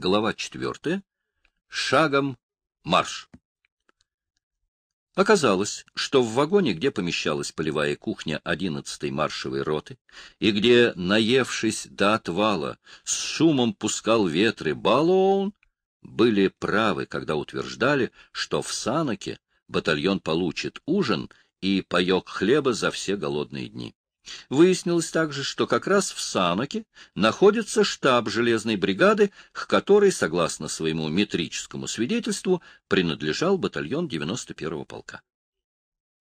Глава 4. Шагом марш. Оказалось, что в вагоне, где помещалась полевая кухня 11-й маршевой роты, и где, наевшись до отвала, с шумом пускал ветры баллон, были правы, когда утверждали, что в Санаке батальон получит ужин и паек хлеба за все голодные дни. Выяснилось также, что как раз в Саноке находится штаб железной бригады, к которой, согласно своему метрическому свидетельству, принадлежал батальон 91-го полка.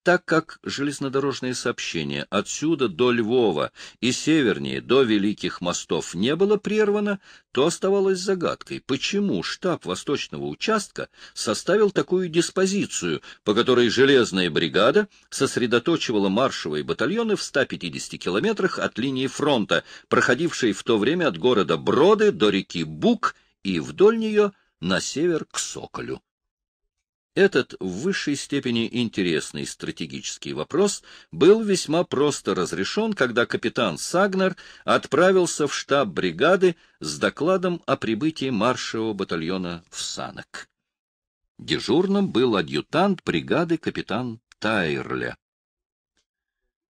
Так как железнодорожные сообщения отсюда до Львова и севернее до Великих мостов не было прервано, то оставалось загадкой, почему штаб восточного участка составил такую диспозицию, по которой железная бригада сосредоточивала маршевые батальоны в 150 километрах от линии фронта, проходившей в то время от города Броды до реки Бук и вдоль нее на север к Соколю. Этот в высшей степени интересный стратегический вопрос был весьма просто разрешен, когда капитан Сагнер отправился в штаб бригады с докладом о прибытии маршевого батальона в Санок. Дежурным был адъютант бригады капитан Тайрля.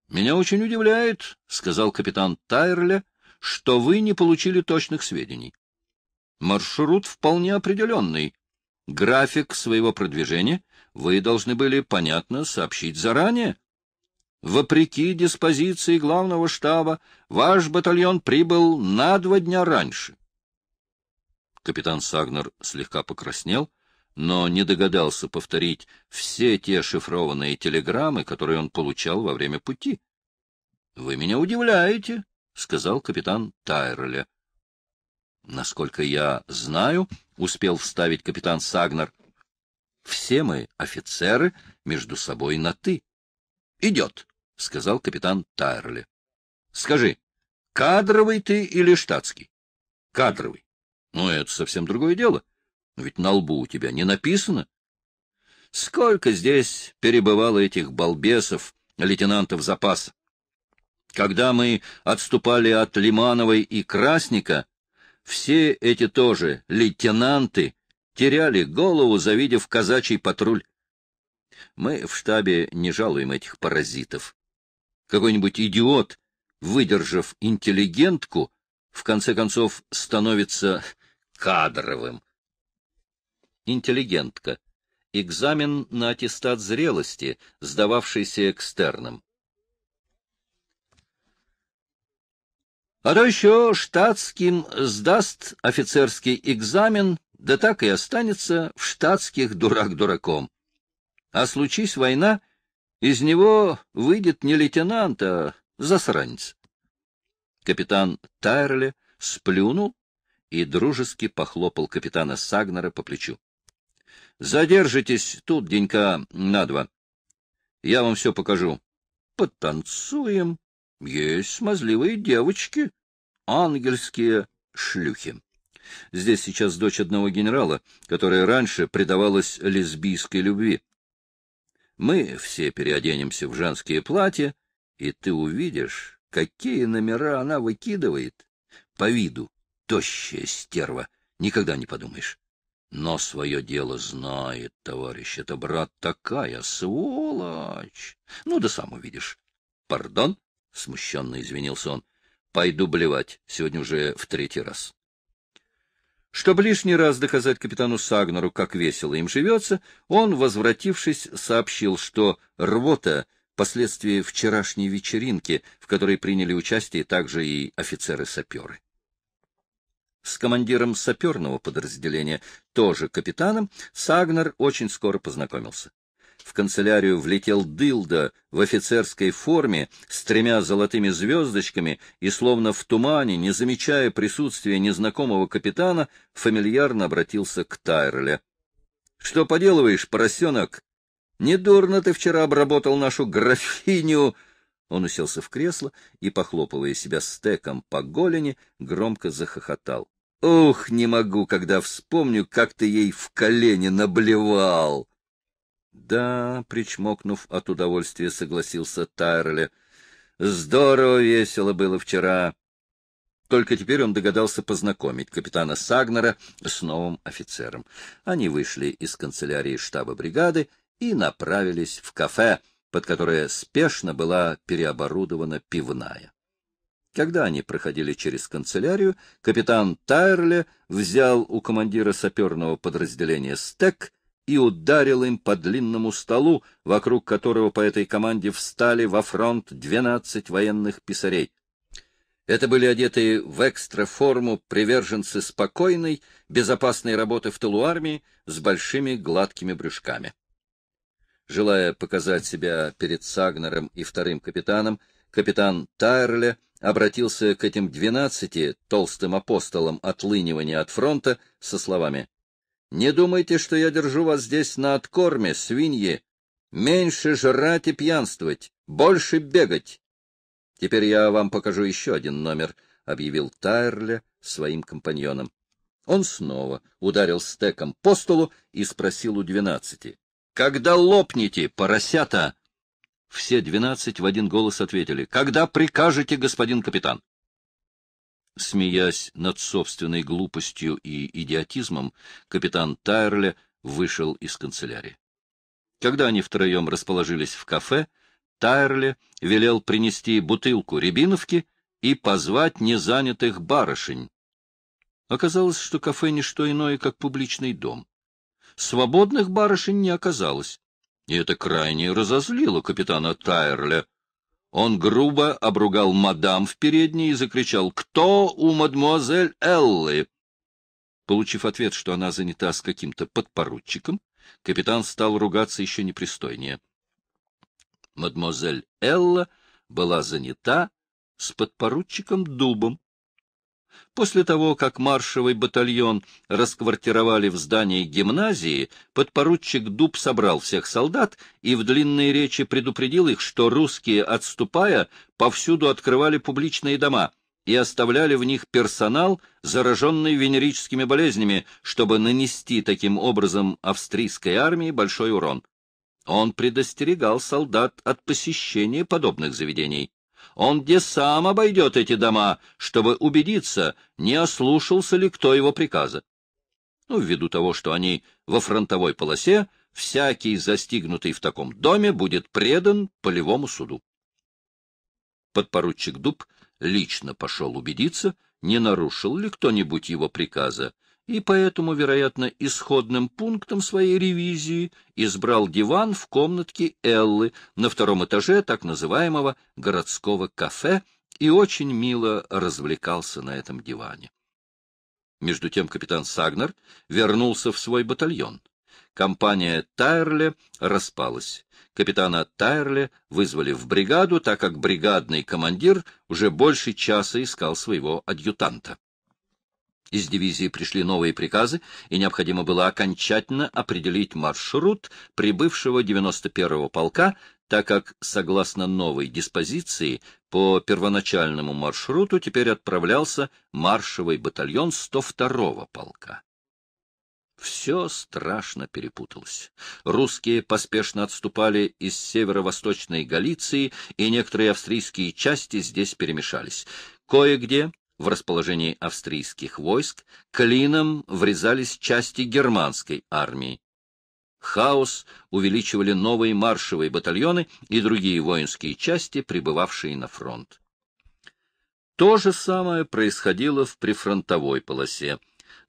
«Меня очень удивляет», — сказал капитан Тайрля, — «что вы не получили точных сведений. Маршрут вполне определенный, График своего продвижения вы должны были, понятно, сообщить заранее. Вопреки диспозиции главного штаба, ваш батальон прибыл на два дня раньше. Капитан Сагнер слегка покраснел, но не догадался повторить все те шифрованные телеграммы, которые он получал во время пути. — Вы меня удивляете, — сказал капитан Тайроле. Насколько я знаю, успел вставить капитан Сагнер, все мы, офицеры, между собой на «ты». «Идет», — сказал капитан Тайрли. «Скажи, кадровый ты или штатский?» «Кадровый. Ну, это совсем другое дело. Ведь на лбу у тебя не написано». Сколько здесь перебывало этих балбесов, лейтенантов запаса? Когда мы отступали от Лимановой и Красника, все эти тоже лейтенанты теряли голову, завидев казачий патруль. Мы в штабе не жалуем этих паразитов. Какой-нибудь идиот, выдержав интеллигентку, в конце концов становится кадровым. Интеллигентка. Экзамен на аттестат зрелости, сдававшийся экстерном. А то еще штатским сдаст офицерский экзамен, да так и останется в штатских дурак дураком. А случись война, из него выйдет не лейтенант, а засранец. Капитан Тайрли сплюнул и дружески похлопал капитана Сагнера по плечу. — Задержитесь тут денька на два. Я вам все покажу. Потанцуем, есть смазливые девочки, ангельские шлюхи. Здесь сейчас дочь одного генерала, которая раньше предавалась лесбийской любви. Мы все переоденемся в женские платья, и ты увидишь, какие номера она выкидывает. По виду тощая стерва, никогда не подумаешь. Но свое дело знает, товарищ, это брат такая сволочь. Ну да сам увидишь. Пардон? смущенно извинился он. — Пойду блевать, сегодня уже в третий раз. Чтобы лишний раз доказать капитану Сагнеру, как весело им живется, он, возвратившись, сообщил, что рвота — последствия вчерашней вечеринки, в которой приняли участие также и офицеры-саперы. С командиром саперного подразделения, тоже капитаном, Сагнер очень скоро познакомился в канцелярию влетел дылда в офицерской форме с тремя золотыми звездочками и, словно в тумане, не замечая присутствия незнакомого капитана, фамильярно обратился к Тайрле. — Что поделываешь, поросенок? Недурно ты вчера обработал нашу графиню! Он уселся в кресло и, похлопывая себя стеком по голени, громко захохотал. — Ух, не могу, когда вспомню, как ты ей в колени наблевал! Да, причмокнув от удовольствия, согласился Тайрли. Здорово весело было вчера. Только теперь он догадался познакомить капитана Сагнера с новым офицером. Они вышли из канцелярии штаба бригады и направились в кафе, под которое спешно была переоборудована пивная. Когда они проходили через канцелярию, капитан Тайрли взял у командира саперного подразделения стек и ударил им по длинному столу, вокруг которого по этой команде встали во фронт 12 военных писарей. Это были одетые в экстра форму приверженцы спокойной, безопасной работы в тылу армии с большими гладкими брюшками. Желая показать себя перед Сагнером и вторым капитаном, капитан Тайрле обратился к этим двенадцати толстым апостолам отлынивания от фронта со словами не думайте, что я держу вас здесь на откорме, свиньи. Меньше жрать и пьянствовать, больше бегать. Теперь я вам покажу еще один номер, — объявил Тайрле своим компаньонам. Он снова ударил стеком по столу и спросил у двенадцати. — Когда лопнете, поросята? Все двенадцать в один голос ответили. — Когда прикажете, господин капитан? Смеясь над собственной глупостью и идиотизмом, капитан Тайрле вышел из канцелярии. Когда они втроем расположились в кафе, Тайрле велел принести бутылку рябиновки и позвать незанятых барышень. Оказалось, что кафе — не что иное, как публичный дом. Свободных барышень не оказалось, и это крайне разозлило капитана Тайрле. Он грубо обругал мадам в передней и закричал «Кто у мадмуазель Эллы?» Получив ответ, что она занята с каким-то подпоручиком, капитан стал ругаться еще непристойнее. Мадмуазель Элла была занята с подпоручиком Дубом, После того, как маршевый батальон расквартировали в здании гимназии, подпоручик Дуб собрал всех солдат и в длинной речи предупредил их, что русские, отступая, повсюду открывали публичные дома и оставляли в них персонал, зараженный венерическими болезнями, чтобы нанести таким образом австрийской армии большой урон. Он предостерегал солдат от посещения подобных заведений. Он где сам обойдет эти дома, чтобы убедиться, не ослушался ли кто его приказа. Ну, ввиду того, что они во фронтовой полосе, всякий, застигнутый в таком доме, будет предан полевому суду. Подпоручик Дуб лично пошел убедиться, не нарушил ли кто-нибудь его приказа, и поэтому, вероятно, исходным пунктом своей ревизии избрал диван в комнатке Эллы на втором этаже так называемого городского кафе и очень мило развлекался на этом диване. Между тем капитан Сагнер вернулся в свой батальон. Компания Тайрле распалась. Капитана Тайрле вызвали в бригаду, так как бригадный командир уже больше часа искал своего адъютанта. Из дивизии пришли новые приказы, и необходимо было окончательно определить маршрут прибывшего 91-го полка, так как, согласно новой диспозиции, по первоначальному маршруту теперь отправлялся маршевый батальон 102-го полка. Все страшно перепуталось. Русские поспешно отступали из северо-восточной Галиции, и некоторые австрийские части здесь перемешались. Кое-где в расположении австрийских войск, клином врезались части германской армии. Хаос увеличивали новые маршевые батальоны и другие воинские части, прибывавшие на фронт. То же самое происходило в прифронтовой полосе.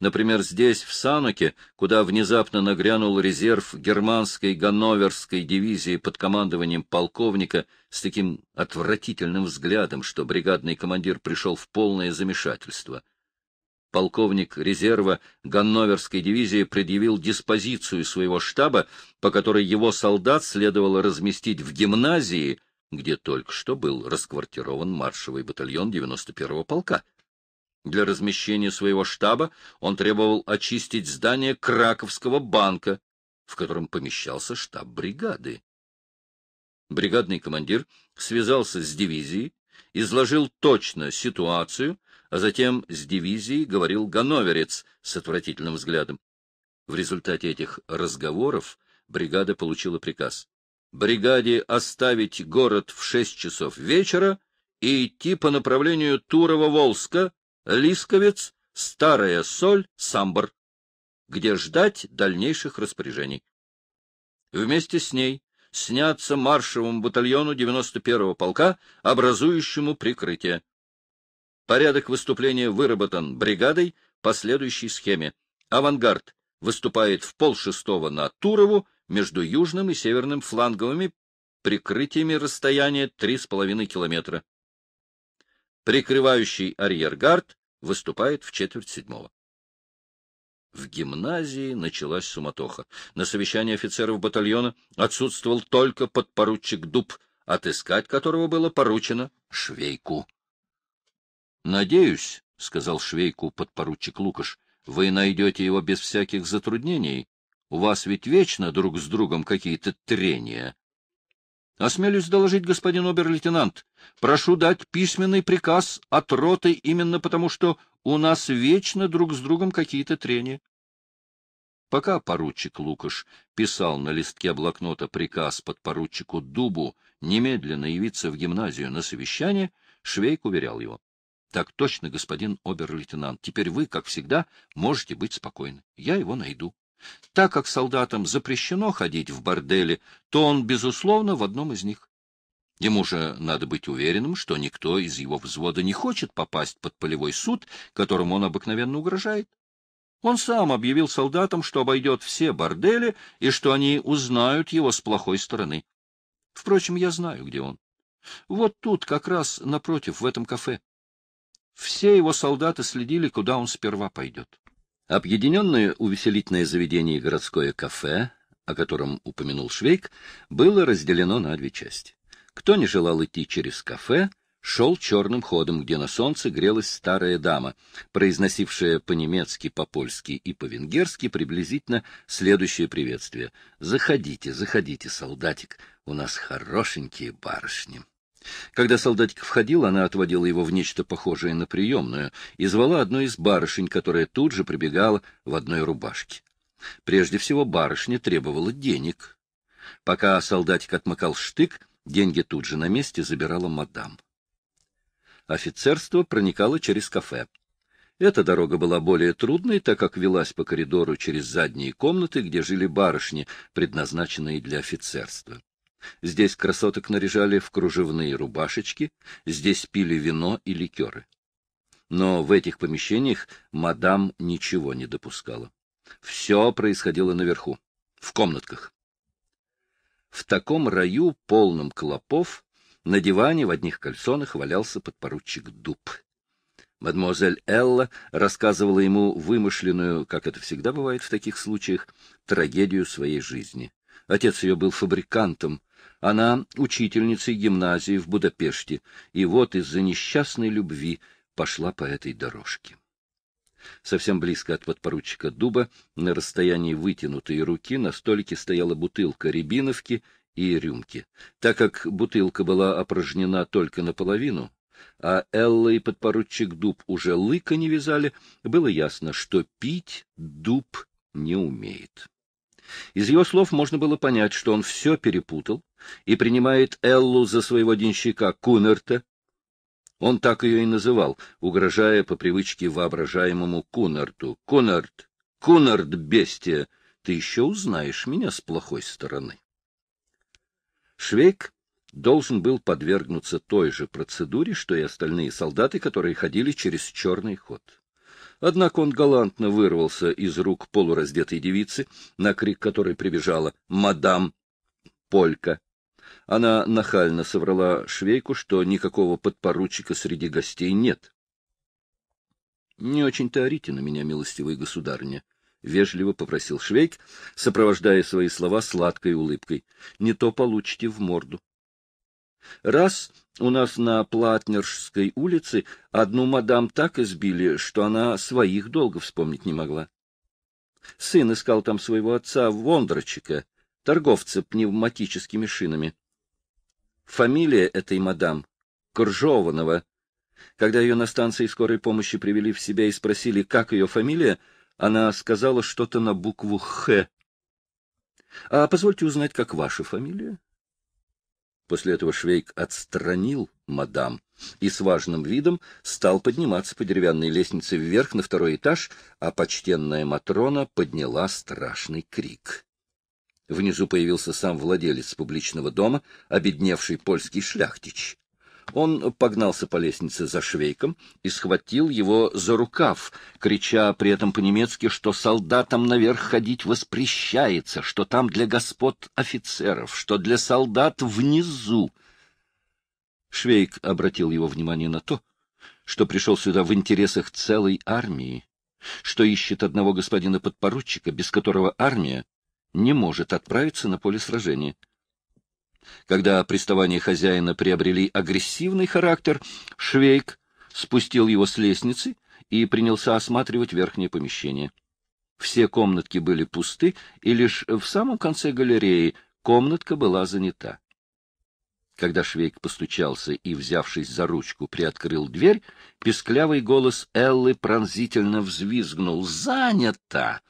Например, здесь, в Сануке, куда внезапно нагрянул резерв германской ганноверской дивизии под командованием полковника с таким отвратительным взглядом, что бригадный командир пришел в полное замешательство. Полковник резерва Ганноверской дивизии предъявил диспозицию своего штаба, по которой его солдат следовало разместить в гимназии, где только что был расквартирован маршевый батальон 91-го полка. Для размещения своего штаба он требовал очистить здание Краковского банка, в котором помещался штаб бригады бригадный командир связался с дивизией, изложил точно ситуацию, а затем с дивизией говорил Гановерец с отвратительным взглядом. В результате этих разговоров бригада получила приказ. Бригаде оставить город в шесть часов вечера и идти по направлению турово волска Лисковец, Старая Соль, Самбор, где ждать дальнейших распоряжений. Вместе с ней сняться маршевому батальону 91-го полка, образующему прикрытие. Порядок выступления выработан бригадой по следующей схеме. Авангард выступает в полшестого на Турову между южным и северным фланговыми прикрытиями расстояние 3,5 километра. Прикрывающий арьергард выступает в четверть седьмого. В гимназии началась суматоха. На совещании офицеров батальона отсутствовал только подпоручик Дуб, отыскать которого было поручено Швейку. — Надеюсь, — сказал Швейку подпоручик Лукаш, — вы найдете его без всяких затруднений. У вас ведь вечно друг с другом какие-то трения. — Осмелюсь доложить, господин обер-лейтенант. Прошу дать письменный приказ от роты именно потому, что у нас вечно друг с другом какие-то трения. Пока поручик Лукаш писал на листке блокнота приказ подпоручику Дубу немедленно явиться в гимназию на совещание, Швейк уверял его. — Так точно, господин обер-лейтенант, теперь вы, как всегда, можете быть спокойны. Я его найду. Так как солдатам запрещено ходить в бордели, то он, безусловно, в одном из них. Ему же надо быть уверенным, что никто из его взвода не хочет попасть под полевой суд, которому он обыкновенно угрожает. Он сам объявил солдатам, что обойдет все бордели и что они узнают его с плохой стороны. Впрочем, я знаю, где он. Вот тут, как раз напротив, в этом кафе. Все его солдаты следили, куда он сперва пойдет. Объединенное увеселительное заведение городское кафе, о котором упомянул Швейк, было разделено на две части. Кто не желал идти через кафе, шел черным ходом, где на солнце грелась старая дама, произносившая по-немецки, по-польски и по-венгерски приблизительно следующее приветствие. «Заходите, заходите, солдатик, у нас хорошенькие барышни». Когда солдатик входил, она отводила его в нечто похожее на приемную и звала одну из барышень, которая тут же прибегала в одной рубашке. Прежде всего барышня требовала денег. Пока солдатик отмыкал штык, деньги тут же на месте забирала мадам офицерство проникало через кафе. Эта дорога была более трудной, так как велась по коридору через задние комнаты, где жили барышни, предназначенные для офицерства. Здесь красоток наряжали в кружевные рубашечки, здесь пили вино и ликеры. Но в этих помещениях мадам ничего не допускала. Все происходило наверху, в комнатках. В таком раю, полном клопов, на диване в одних кальсонах валялся подпоручик Дуб. Мадемуазель Элла рассказывала ему вымышленную, как это всегда бывает в таких случаях, трагедию своей жизни. Отец ее был фабрикантом, она учительницей гимназии в Будапеште, и вот из-за несчастной любви пошла по этой дорожке. Совсем близко от подпоручика Дуба, на расстоянии вытянутой руки, на столике стояла бутылка рябиновки и рюмки. Так как бутылка была опорожнена только наполовину, а Элла и подпоручик Дуб уже лыка не вязали, было ясно, что пить Дуб не умеет. Из его слов можно было понять, что он все перепутал и принимает Эллу за своего денщика Кунерта. Он так ее и называл, угрожая по привычке воображаемому Кунерту. «Кунерт! Кунерт, бестия! Ты еще узнаешь меня с плохой стороны!» Швейк должен был подвергнуться той же процедуре, что и остальные солдаты, которые ходили через черный ход. Однако он галантно вырвался из рук полураздетой девицы, на крик которой прибежала «Мадам!» Полька. Она нахально соврала швейку, что никакого подпоручика среди гостей нет. — Не очень-то орите на меня, милостивые государыня, — вежливо попросил Швейк, сопровождая свои слова сладкой улыбкой. — Не то получите в морду. Раз у нас на Платнерской улице одну мадам так избили, что она своих долгов вспомнить не могла. Сын искал там своего отца, Вондрочика, торговца пневматическими шинами. Фамилия этой мадам — Коржованова. Когда ее на станции скорой помощи привели в себя и спросили, как ее фамилия, — она сказала что-то на букву «Х». — А позвольте узнать, как ваша фамилия? После этого Швейк отстранил мадам и с важным видом стал подниматься по деревянной лестнице вверх на второй этаж, а почтенная Матрона подняла страшный крик. Внизу появился сам владелец публичного дома, обедневший польский шляхтич. Он погнался по лестнице за швейком и схватил его за рукав, крича при этом по-немецки, что солдатам наверх ходить воспрещается, что там для господ офицеров, что для солдат внизу. Швейк обратил его внимание на то, что пришел сюда в интересах целой армии, что ищет одного господина подпоручика, без которого армия не может отправиться на поле сражения. Когда приставания хозяина приобрели агрессивный характер, Швейк спустил его с лестницы и принялся осматривать верхнее помещение. Все комнатки были пусты, и лишь в самом конце галереи комнатка была занята. Когда Швейк постучался и, взявшись за ручку, приоткрыл дверь, песклявый голос Эллы пронзительно взвизгнул «Занято!»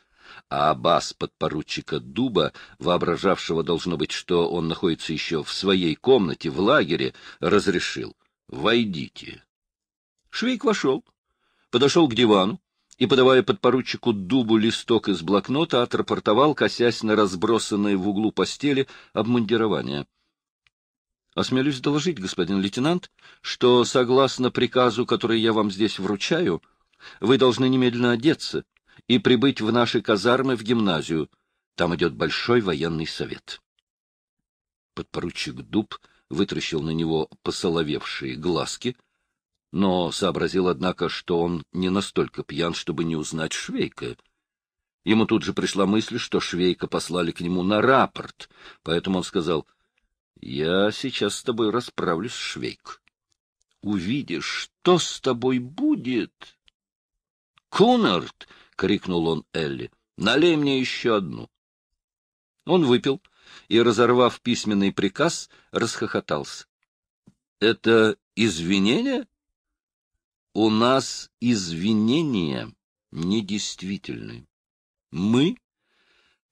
а аббас подпоручика Дуба, воображавшего, должно быть, что он находится еще в своей комнате, в лагере, разрешил. «Войдите». Швейк вошел, подошел к дивану и, подавая подпоручику Дубу листок из блокнота, отрапортовал, косясь на разбросанное в углу постели обмундирование. Осмелюсь доложить, господин лейтенант, что, согласно приказу, который я вам здесь вручаю, вы должны немедленно одеться и прибыть в наши казармы в гимназию. Там идет большой военный совет. Подпоручик Дуб вытращил на него посоловевшие глазки, но сообразил, однако, что он не настолько пьян, чтобы не узнать Швейка. Ему тут же пришла мысль, что Швейка послали к нему на рапорт, поэтому он сказал, — Я сейчас с тобой расправлюсь, Швейк. Увидишь, что с тобой будет. Кунард крикнул он Элли. «Налей мне еще одну». Он выпил и, разорвав письменный приказ, расхохотался. «Это извинение?» «У нас извинения недействительны. Мы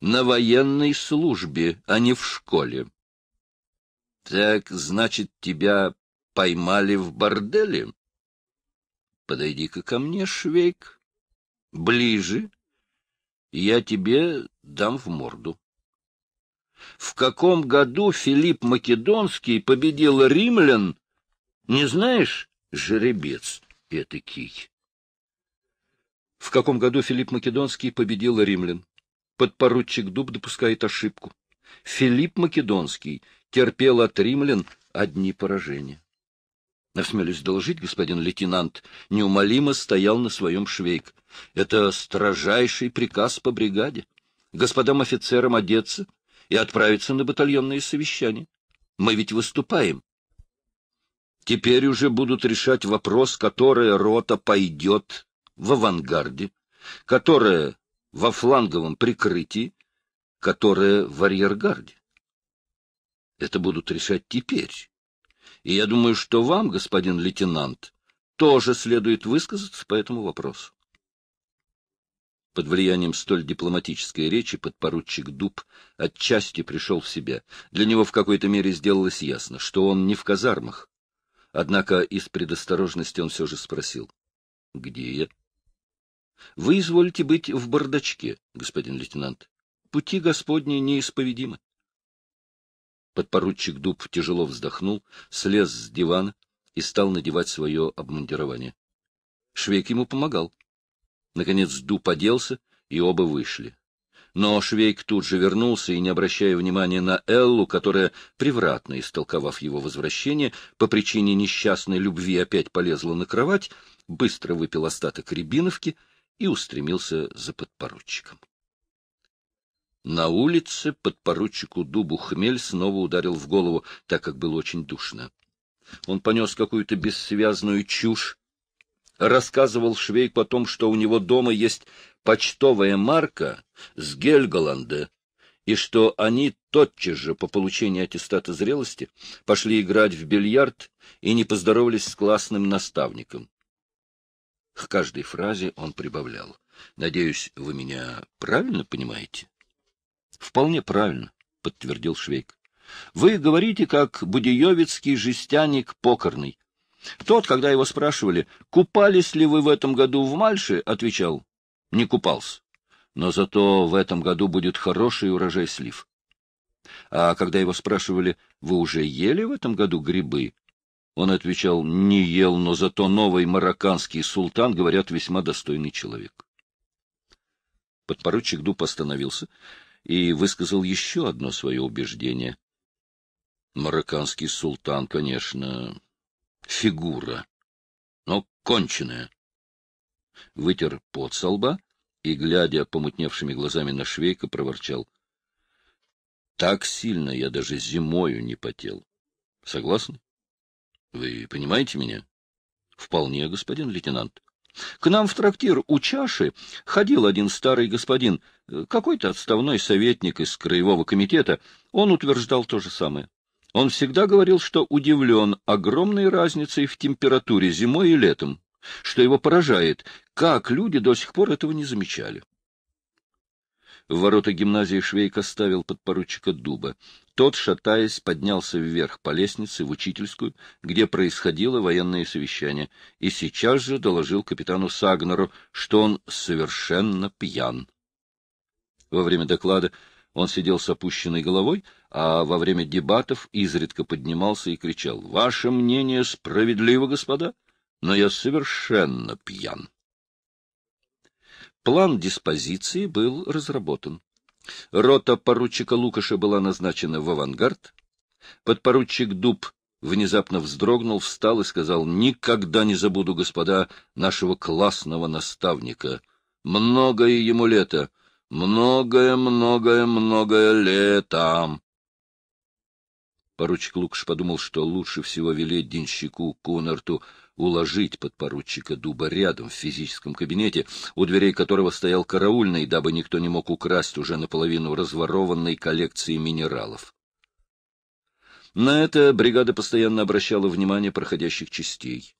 на военной службе, а не в школе». «Так, значит, тебя поймали в борделе?» «Подойди-ка ко мне, Швейк», ближе, я тебе дам в морду. В каком году Филипп Македонский победил римлян, не знаешь, жеребец этакий? В каком году Филипп Македонский победил римлян? Подпоручик Дуб допускает ошибку. Филипп Македонский терпел от римлян одни поражения. Осмелюсь доложить, господин лейтенант неумолимо стоял на своем швейк. Это строжайший приказ по бригаде. Господам офицерам одеться и отправиться на батальонные совещания. Мы ведь выступаем. Теперь уже будут решать вопрос, которая рота пойдет в авангарде, которая во фланговом прикрытии, которая в арьергарде. Это будут решать теперь, и я думаю, что вам, господин лейтенант, тоже следует высказаться по этому вопросу. Под влиянием столь дипломатической речи подпоручик Дуб отчасти пришел в себя. Для него в какой-то мере сделалось ясно, что он не в казармах. Однако из предосторожности он все же спросил. — Где я? — Вы изволите быть в бардачке, господин лейтенант. Пути Господни неисповедимы. Подпоручик Дуб тяжело вздохнул, слез с дивана и стал надевать свое обмундирование. Швейк ему помогал. Наконец Дуб оделся, и оба вышли. Но Швейк тут же вернулся и, не обращая внимания на Эллу, которая, превратно истолковав его возвращение, по причине несчастной любви опять полезла на кровать, быстро выпил остаток рябиновки и устремился за подпоручиком. На улице подпоручику Дубу хмель снова ударил в голову, так как было очень душно. Он понес какую-то бессвязную чушь, рассказывал Швейку о том, что у него дома есть почтовая марка с Гельголанда, и что они тотчас же по получении аттестата зрелости пошли играть в бильярд и не поздоровались с классным наставником. К каждой фразе он прибавлял. — Надеюсь, вы меня правильно понимаете? — Вполне правильно, — подтвердил Швейк. — Вы говорите, как Будиевицкий жестяник покорный. Тот, когда его спрашивали, купались ли вы в этом году в Мальше, отвечал, не купался. Но зато в этом году будет хороший урожай слив. А когда его спрашивали, вы уже ели в этом году грибы? Он отвечал, не ел, но зато новый марокканский султан, говорят, весьма достойный человек. Подпоручик Дуб остановился и высказал еще одно свое убеждение. Марокканский султан, конечно, фигура, но конченая. Вытер пот со лба и, глядя помутневшими глазами на швейка, проворчал. Так сильно я даже зимою не потел. Согласны? Вы понимаете меня? Вполне, господин лейтенант. К нам в трактир у чаши ходил один старый господин, э, какой-то отставной советник из Краевого комитета. Он утверждал то же самое. Он всегда говорил, что удивлен огромной разницей в температуре зимой и летом, что его поражает, как люди до сих пор этого не замечали. В ворота гимназии Швейк оставил подпоручика Дуба. Тот, шатаясь, поднялся вверх по лестнице в учительскую, где происходило военное совещание, и сейчас же доложил капитану Сагнеру, что он совершенно пьян. Во время доклада он сидел с опущенной головой, а во время дебатов изредка поднимался и кричал «Ваше мнение справедливо, господа, но я совершенно пьян». План диспозиции был разработан. Рота поручика Лукаша была назначена в авангард. Подпоручик Дуб внезапно вздрогнул, встал и сказал, «Никогда не забуду, господа, нашего классного наставника. Многое ему лето, многое-многое-многое лето!» Поручик Лукаш подумал, что лучше всего велеть денщику Конарту уложить подпоручика Дуба рядом в физическом кабинете, у дверей которого стоял караульный, дабы никто не мог украсть уже наполовину разворованной коллекции минералов. На это бригада постоянно обращала внимание проходящих частей.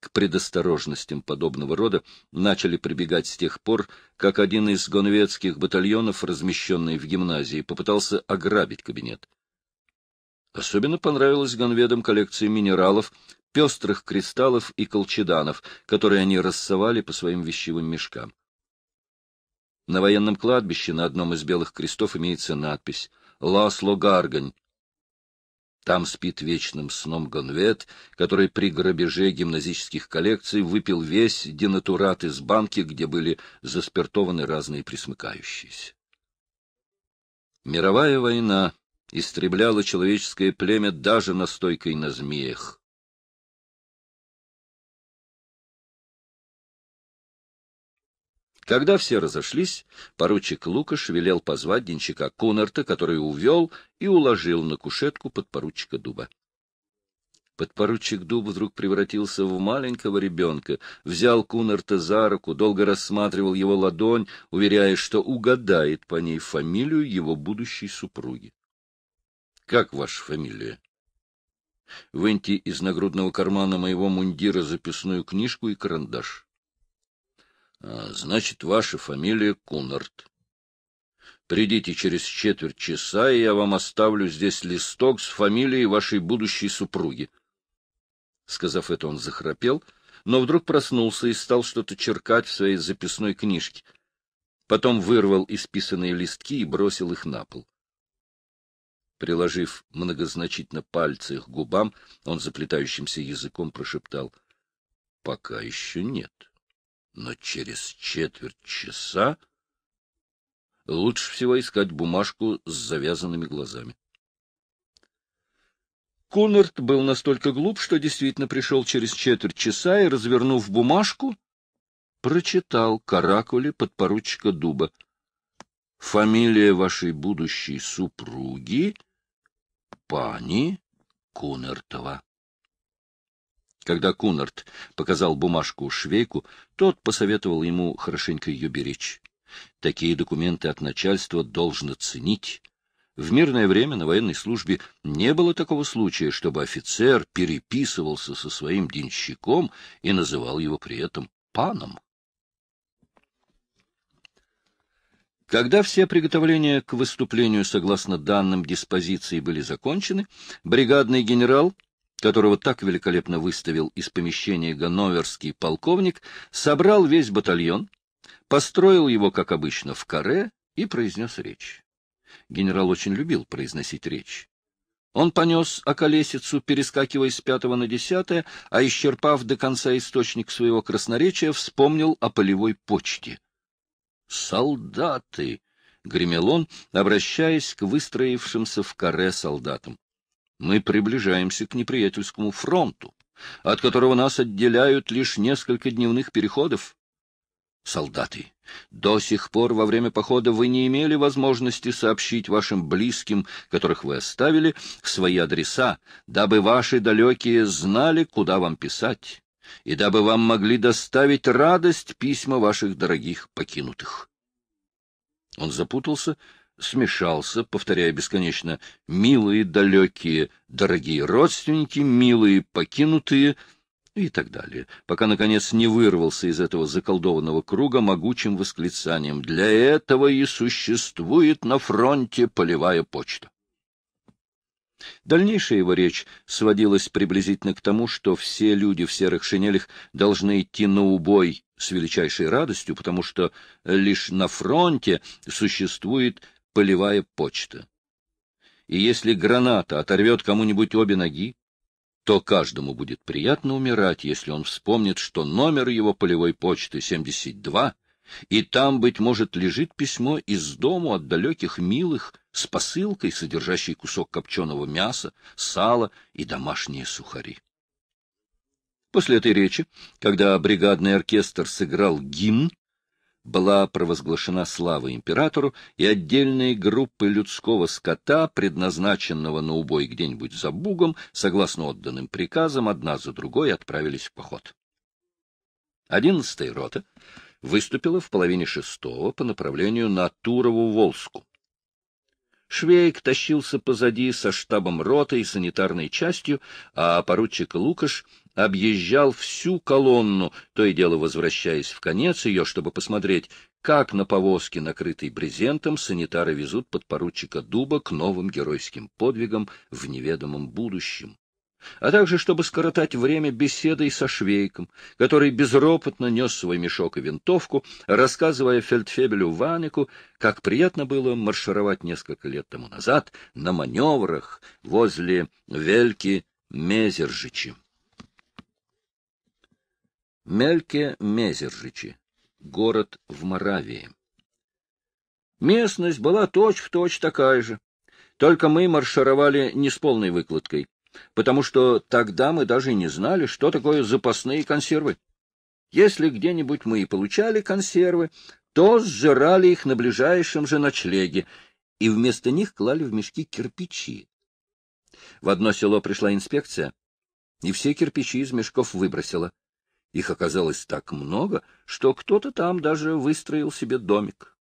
К предосторожностям подобного рода начали прибегать с тех пор, как один из гонвецких батальонов, размещенный в гимназии, попытался ограбить кабинет. Особенно понравилась гонведам коллекция минералов, пестрых кристаллов и колчеданов, которые они рассовали по своим вещевым мешкам. На военном кладбище на одном из белых крестов имеется надпись «Ласло Гаргань». Там спит вечным сном Гонвет, который при грабеже гимназических коллекций выпил весь денатурат из банки, где были заспиртованы разные присмыкающиеся. Мировая война истребляла человеческое племя даже настойкой на змеях. Когда все разошлись, поручик Лукаш велел позвать денщика Кунарта, который увел и уложил на кушетку подпоручика Дуба. Подпоручик Дуб вдруг превратился в маленького ребенка, взял Кунарта за руку, долго рассматривал его ладонь, уверяя, что угадает по ней фамилию его будущей супруги. — Как ваша фамилия? — Выньте из нагрудного кармана моего мундира записную книжку и карандаш. А, — Значит, ваша фамилия Кунарт. Придите через четверть часа, и я вам оставлю здесь листок с фамилией вашей будущей супруги. Сказав это, он захрапел, но вдруг проснулся и стал что-то черкать в своей записной книжке. Потом вырвал исписанные листки и бросил их на пол. Приложив многозначительно пальцы к губам, он заплетающимся языком прошептал — Пока еще нет. Но через четверть часа лучше всего искать бумажку с завязанными глазами. Кунард был настолько глуп, что действительно пришел через четверть часа и, развернув бумажку, прочитал каракули подпоручика Дуба. «Фамилия вашей будущей супруги — пани Кунартова». Когда Кунарт показал бумажку швейку, тот посоветовал ему хорошенько ее беречь. Такие документы от начальства должно ценить. В мирное время на военной службе не было такого случая, чтобы офицер переписывался со своим денщиком и называл его при этом паном. Когда все приготовления к выступлению согласно данным диспозиции были закончены, бригадный генерал которого так великолепно выставил из помещения ганноверский полковник, собрал весь батальон, построил его, как обычно, в каре и произнес речь. Генерал очень любил произносить речь. Он понес околесицу, перескакивая с пятого на десятое, а, исчерпав до конца источник своего красноречия, вспомнил о полевой почте. «Солдаты!» — гремел он, обращаясь к выстроившимся в каре солдатам. Мы приближаемся к неприятельскому фронту, от которого нас отделяют лишь несколько дневных переходов. Солдаты, до сих пор во время похода вы не имели возможности сообщить вашим близким, которых вы оставили, свои адреса, дабы ваши далекие знали, куда вам писать, и дабы вам могли доставить радость письма ваших дорогих покинутых. Он запутался смешался, повторяя бесконечно «милые, далекие, дорогие родственники, милые, покинутые» и так далее, пока, наконец, не вырвался из этого заколдованного круга могучим восклицанием «Для этого и существует на фронте полевая почта». Дальнейшая его речь сводилась приблизительно к тому, что все люди в серых шинелях должны идти на убой с величайшей радостью, потому что лишь на фронте существует полевая почта. И если граната оторвет кому-нибудь обе ноги, то каждому будет приятно умирать, если он вспомнит, что номер его полевой почты 72, и там, быть может, лежит письмо из дому от далеких милых с посылкой, содержащей кусок копченого мяса, сала и домашние сухари. После этой речи, когда бригадный оркестр сыграл гимн, была провозглашена слава императору, и отдельные группы людского скота, предназначенного на убой где-нибудь за бугом, согласно отданным приказам, одна за другой отправились в поход. Одиннадцатая рота выступила в половине шестого по направлению на Турову-Волску. Швейк тащился позади со штабом роты и санитарной частью, а поручик Лукаш объезжал всю колонну, то и дело возвращаясь в конец ее, чтобы посмотреть, как на повозке, накрытой брезентом, санитары везут подпоручика Дуба к новым геройским подвигам в неведомом будущем а также чтобы скоротать время беседой со швейком, который безропотно нес свой мешок и винтовку, рассказывая фельдфебелю Ванику, как приятно было маршировать несколько лет тому назад на маневрах возле Вельки Мезержичи. Мельке Мезержичи, город в Моравии. Местность была точь-в-точь точь такая же, только мы маршировали не с полной выкладкой, потому что тогда мы даже не знали, что такое запасные консервы. Если где-нибудь мы и получали консервы, то сжирали их на ближайшем же ночлеге и вместо них клали в мешки кирпичи. В одно село пришла инспекция, и все кирпичи из мешков выбросила — их оказалось так много, что кто-то там даже выстроил себе домик.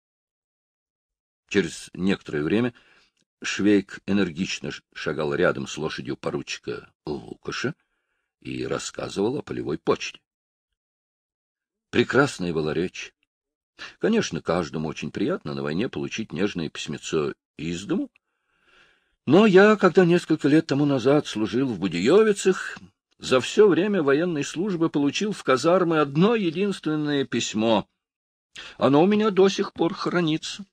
Через некоторое время Швейк энергично шагал рядом с лошадью поручика Лукаша и рассказывал о полевой почте. Прекрасная была речь. Конечно, каждому очень приятно на войне получить нежное письмецо из дому. Но я, когда несколько лет тому назад служил в Будиевицах, за все время военной службы получил в казармы одно единственное письмо. Оно у меня до сих пор хранится.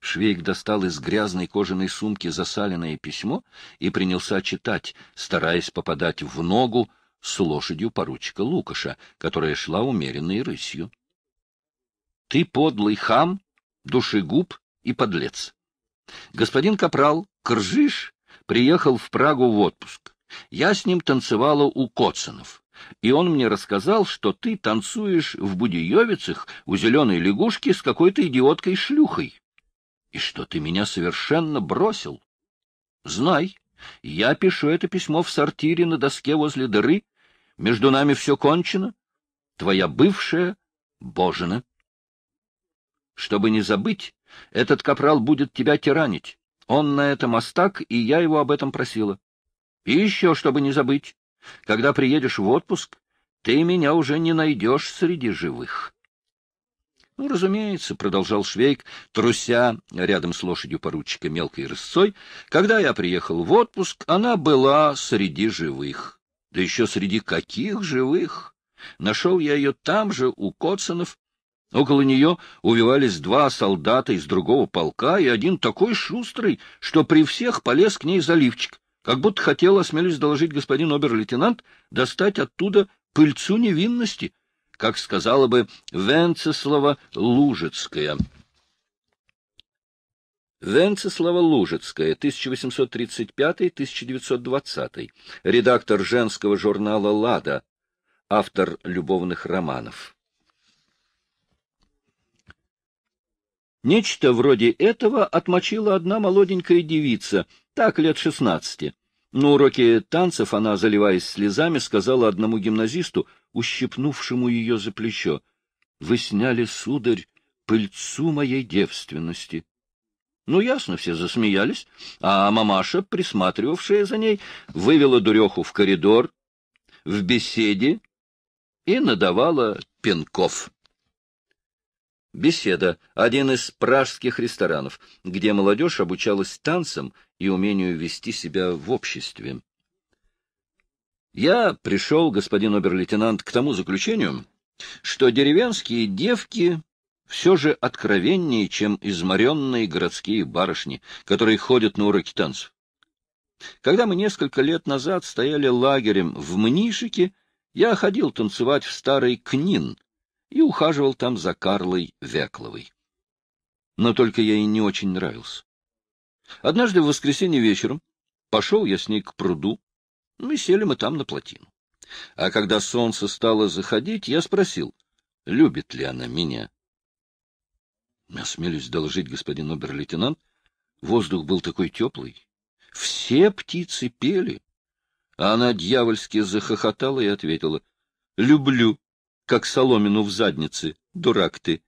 Швейк достал из грязной кожаной сумки засаленное письмо и принялся читать, стараясь попадать в ногу с лошадью поручика Лукаша, которая шла умеренной рысью. — Ты подлый хам, душегуб и подлец. Господин Капрал Кржиш приехал в Прагу в отпуск. Я с ним танцевала у Коцинов, и он мне рассказал, что ты танцуешь в Будиевицах у зеленой лягушки с какой-то идиоткой-шлюхой, и что ты меня совершенно бросил. Знай, я пишу это письмо в сортире на доске возле дыры, между нами все кончено, твоя бывшая Божина. Чтобы не забыть, этот капрал будет тебя тиранить. Он на этом мастак, и я его об этом просила. И еще, чтобы не забыть, когда приедешь в отпуск, ты меня уже не найдешь среди живых. — Ну, разумеется, — продолжал Швейк, труся рядом с лошадью поручика мелкой рысцой, — когда я приехал в отпуск, она была среди живых. Да еще среди каких живых? Нашел я ее там же, у Коцанов. Около нее увивались два солдата из другого полка и один такой шустрый, что при всех полез к ней заливчик. Как будто хотел, осмелюсь доложить господин обер-лейтенант, достать оттуда пыльцу невинности, как сказала бы Венцеслава Лужицкая. Венцеслава Лужицкая, 1835-1920, редактор женского журнала «Лада», автор любовных романов. Нечто вроде этого отмочила одна молоденькая девица — так, лет шестнадцати. На уроке танцев она, заливаясь слезами, сказала одному гимназисту, ущипнувшему ее за плечо, «Вы сняли, сударь, пыльцу моей девственности». Ну, ясно, все засмеялись, а мамаша, присматривавшая за ней, вывела дуреху в коридор, в беседе и надавала пинков. Беседа — один из пражских ресторанов, где молодежь обучалась танцам и умению вести себя в обществе. Я пришел, господин обер-лейтенант, к тому заключению, что деревенские девки все же откровеннее, чем изморенные городские барышни, которые ходят на уроки танцев. Когда мы несколько лет назад стояли лагерем в Мнишике, я ходил танцевать в старый Книн и ухаживал там за Карлой Векловой. Но только я ей не очень нравился. Однажды в воскресенье вечером пошел я с ней к пруду, ну и сели мы там на плотину. А когда солнце стало заходить, я спросил, любит ли она меня. Осмелюсь доложить, господин обер-лейтенант, воздух был такой теплый. Все птицы пели. А она дьявольски захохотала и ответила, «Люблю, как соломину в заднице, дурак ты».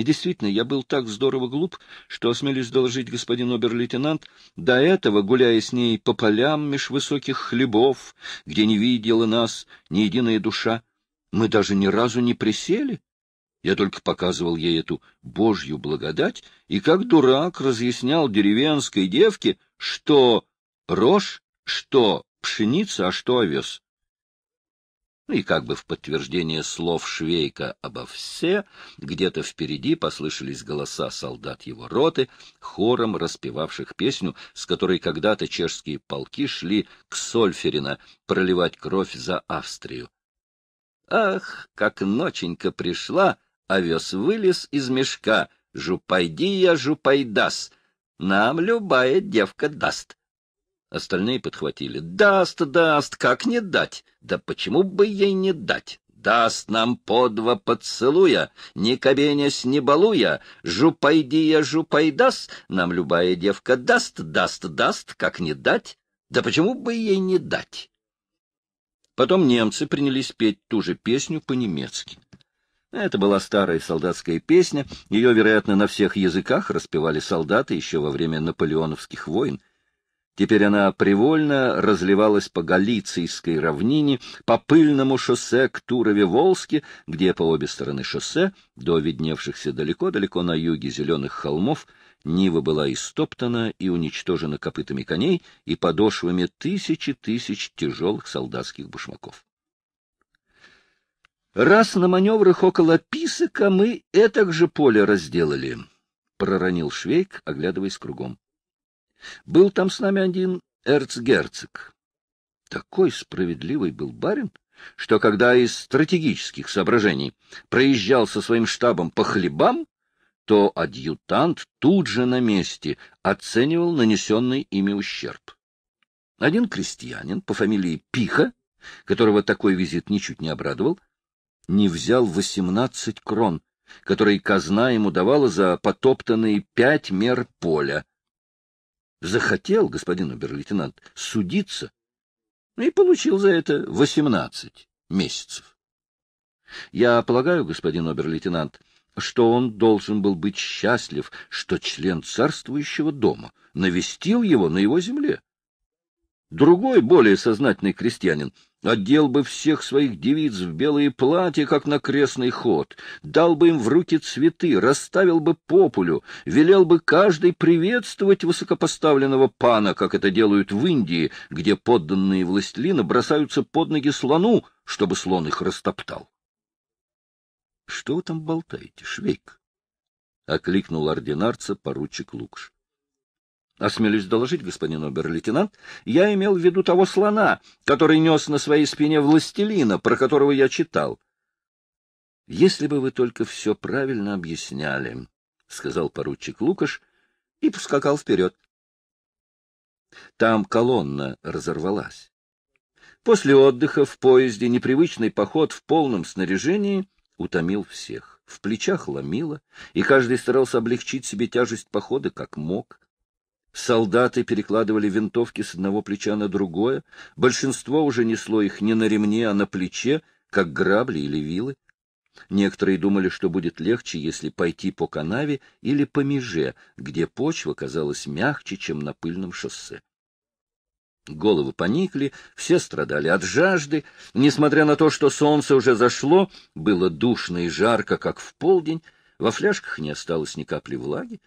И действительно, я был так здорово глуп, что, осмелюсь доложить господин обер-лейтенант, до этого, гуляя с ней по полям меж высоких хлебов, где не видела нас ни единая душа, мы даже ни разу не присели. Я только показывал ей эту божью благодать и как дурак разъяснял деревенской девке, что рожь, что пшеница, а что овес. Ну и как бы в подтверждение слов Швейка обо все, где-то впереди послышались голоса солдат его роты, хором распевавших песню, с которой когда-то чешские полки шли к Сольферино проливать кровь за Австрию. «Ах, как ноченька пришла, овес вылез из мешка, жупайди я жупайдас, нам любая девка даст». Остальные подхватили. «Даст, даст, как не дать? Да почему бы ей не дать? Даст нам по два поцелуя, не кабенясь, не балуя, жупайдия, жупайдас, нам любая девка даст, даст, даст, как не дать? Да почему бы ей не дать?» Потом немцы принялись петь ту же песню по-немецки. Это была старая солдатская песня, ее, вероятно, на всех языках распевали солдаты еще во время наполеоновских войн. Теперь она привольно разливалась по Галицийской равнине, по пыльному шоссе к Турове-Волске, где по обе стороны шоссе, до видневшихся далеко-далеко на юге зеленых холмов, Нива была истоптана и уничтожена копытами коней и подошвами тысячи тысяч тяжелых солдатских башмаков. Раз на маневрах около Писака мы это же поле разделали, — проронил Швейк, оглядываясь кругом. Был там с нами один эрцгерцог. Такой справедливый был барин, что когда из стратегических соображений проезжал со своим штабом по хлебам, то адъютант тут же на месте оценивал нанесенный ими ущерб. Один крестьянин по фамилии Пиха, которого такой визит ничуть не обрадовал, не взял восемнадцать крон, которые казна ему давала за потоптанные пять мер поля — захотел, господин обер-лейтенант, судиться и получил за это восемнадцать месяцев. Я полагаю, господин обер-лейтенант, что он должен был быть счастлив, что член царствующего дома навестил его на его земле. Другой, более сознательный крестьянин, одел бы всех своих девиц в белые платья, как на крестный ход, дал бы им в руки цветы, расставил бы популю, велел бы каждый приветствовать высокопоставленного пана, как это делают в Индии, где подданные властелина бросаются под ноги слону, чтобы слон их растоптал. — Что вы там болтаете, швейк? — окликнул ординарца поручик Лукш. Осмелюсь доложить, господин обер-лейтенант, я имел в виду того слона, который нес на своей спине властелина, про которого я читал. — Если бы вы только все правильно объясняли, — сказал поручик Лукаш и поскакал вперед. Там колонна разорвалась. После отдыха в поезде непривычный поход в полном снаряжении утомил всех. В плечах ломило, и каждый старался облегчить себе тяжесть похода как мог. Солдаты перекладывали винтовки с одного плеча на другое, большинство уже несло их не на ремне, а на плече, как грабли или вилы. Некоторые думали, что будет легче, если пойти по канаве или по меже, где почва казалась мягче, чем на пыльном шоссе. Головы поникли, все страдали от жажды. Несмотря на то, что солнце уже зашло, было душно и жарко, как в полдень, во фляжках не осталось ни капли влаги.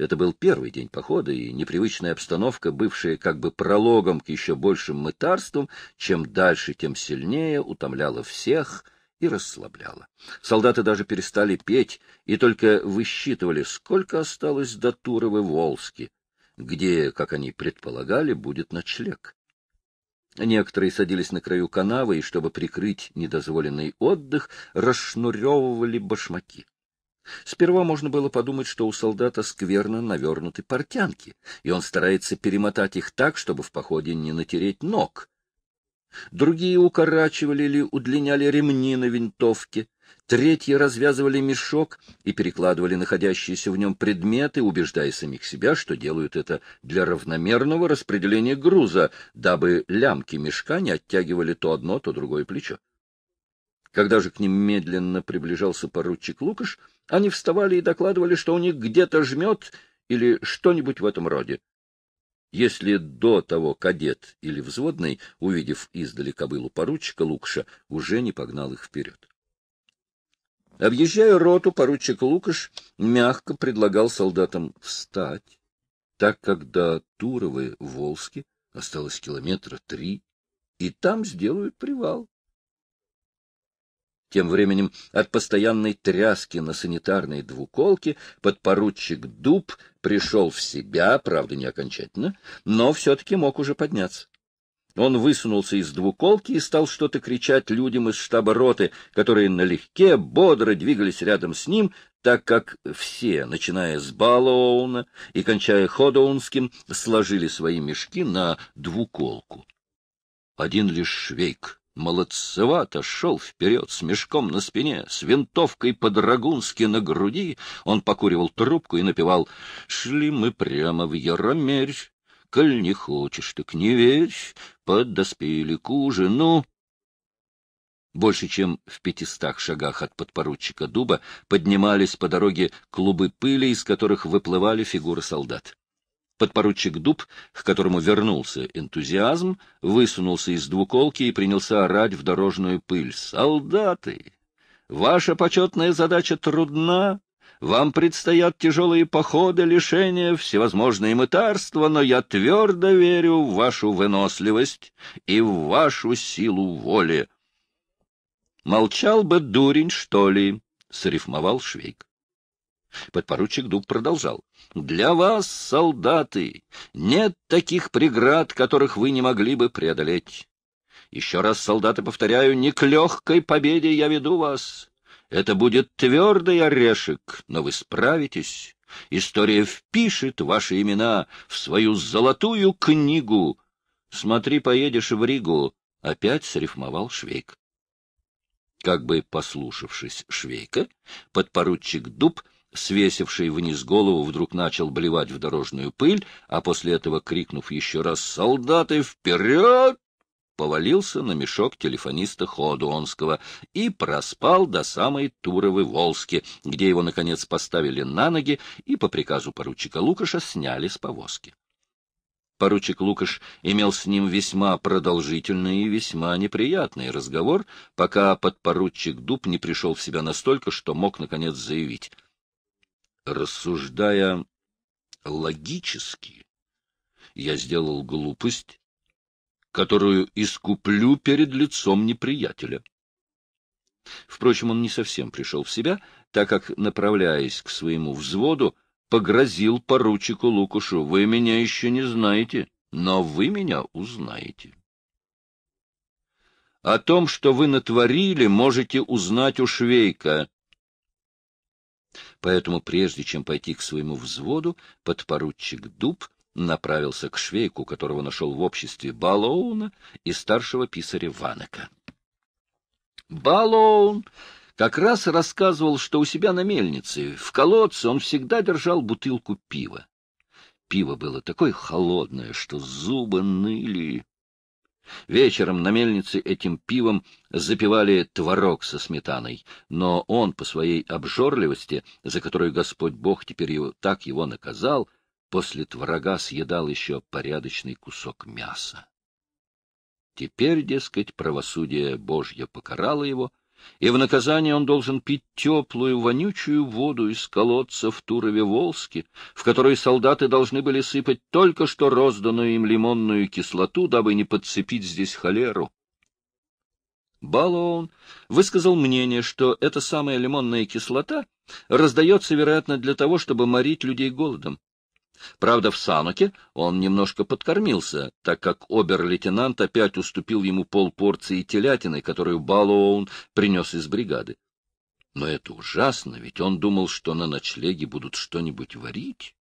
Это был первый день похода, и непривычная обстановка, бывшая как бы прологом к еще большим мытарствам, чем дальше, тем сильнее утомляла всех и расслабляла. Солдаты даже перестали петь и только высчитывали, сколько осталось до Туровы-Волски, где, как они предполагали, будет ночлег. Некоторые садились на краю канавы и, чтобы прикрыть недозволенный отдых, расшнуревывали башмаки. Сперва можно было подумать, что у солдата скверно навернуты портянки, и он старается перемотать их так, чтобы в походе не натереть ног. Другие укорачивали или удлиняли ремни на винтовке, третьи развязывали мешок и перекладывали находящиеся в нем предметы, убеждая самих себя, что делают это для равномерного распределения груза, дабы лямки мешка не оттягивали то одно, то другое плечо. Когда же к ним медленно приближался поручик Лукаш, они вставали и докладывали, что у них где-то жмет или что-нибудь в этом роде. Если до того кадет или взводный, увидев издали кобылу поручика Лукша, уже не погнал их вперед. Объезжая роту, поручик Лукаш мягко предлагал солдатам встать, так как до Туровой Волски осталось километра три, и там сделают привал. Тем временем от постоянной тряски на санитарной двуколке подпоручик Дуб пришел в себя, правда, не окончательно, но все-таки мог уже подняться. Он высунулся из двуколки и стал что-то кричать людям из штаба роты, которые налегке, бодро двигались рядом с ним, так как все, начиная с Балоуна и кончая Ходоунским, сложили свои мешки на двуколку. Один лишь Швейк Молодцевато шел вперед с мешком на спине, с винтовкой по-драгунски на груди. Он покуривал трубку и напевал «Шли мы прямо в Яромерь, коль не хочешь, так не верь, подоспели к ужину». Больше чем в пятистах шагах от подпоручика Дуба поднимались по дороге клубы пыли, из которых выплывали фигуры солдат. Подпоручик Дуб, к которому вернулся энтузиазм, высунулся из двуколки и принялся орать в дорожную пыль. «Солдаты! Ваша почетная задача трудна, вам предстоят тяжелые походы, лишения, всевозможные мытарства, но я твердо верю в вашу выносливость и в вашу силу воли. — Молчал бы дурень, что ли? — срифмовал Швейк. Подпоручик Дуб продолжал. «Для вас, солдаты, нет таких преград, которых вы не могли бы преодолеть. Еще раз, солдаты, повторяю, не к легкой победе я веду вас. Это будет твердый орешек, но вы справитесь. История впишет ваши имена в свою золотую книгу. Смотри, поедешь в Ригу». Опять срифмовал Швейк. Как бы послушавшись Швейка, подпоручик Дуб свесивший вниз голову, вдруг начал блевать в дорожную пыль, а после этого, крикнув еще раз «Солдаты, вперед!», повалился на мешок телефониста Ходуонского и проспал до самой Туровой Волски, где его, наконец, поставили на ноги и по приказу поручика Лукаша сняли с повозки. Поручик Лукаш имел с ним весьма продолжительный и весьма неприятный разговор, пока подпоручик Дуб не пришел в себя настолько, что мог, наконец, заявить — Рассуждая логически, я сделал глупость, которую искуплю перед лицом неприятеля. Впрочем, он не совсем пришел в себя, так как, направляясь к своему взводу, погрозил поручику Лукушу. — Вы меня еще не знаете, но вы меня узнаете. — О том, что вы натворили, можете узнать у Швейка, поэтому прежде чем пойти к своему взводу, подпоручик Дуб направился к швейку, которого нашел в обществе Балоуна и старшего писаря Ванека. Балоун как раз рассказывал, что у себя на мельнице, в колодце, он всегда держал бутылку пива. Пиво было такое холодное, что зубы ныли. Вечером на мельнице этим пивом запивали творог со сметаной, но он по своей обжорливости, за которую Господь Бог теперь его, так его наказал, после творога съедал еще порядочный кусок мяса. Теперь, дескать, правосудие Божье покарало его, и в наказание он должен пить теплую, вонючую воду из колодца в Турове-Волске, в которой солдаты должны были сыпать только что розданную им лимонную кислоту, дабы не подцепить здесь холеру. Балоун высказал мнение, что эта самая лимонная кислота раздается, вероятно, для того, чтобы морить людей голодом. Правда, в сануке он немножко подкормился, так как обер-лейтенант опять уступил ему полпорции телятины, которую Баллоун принес из бригады. Но это ужасно, ведь он думал, что на ночлеге будут что-нибудь варить.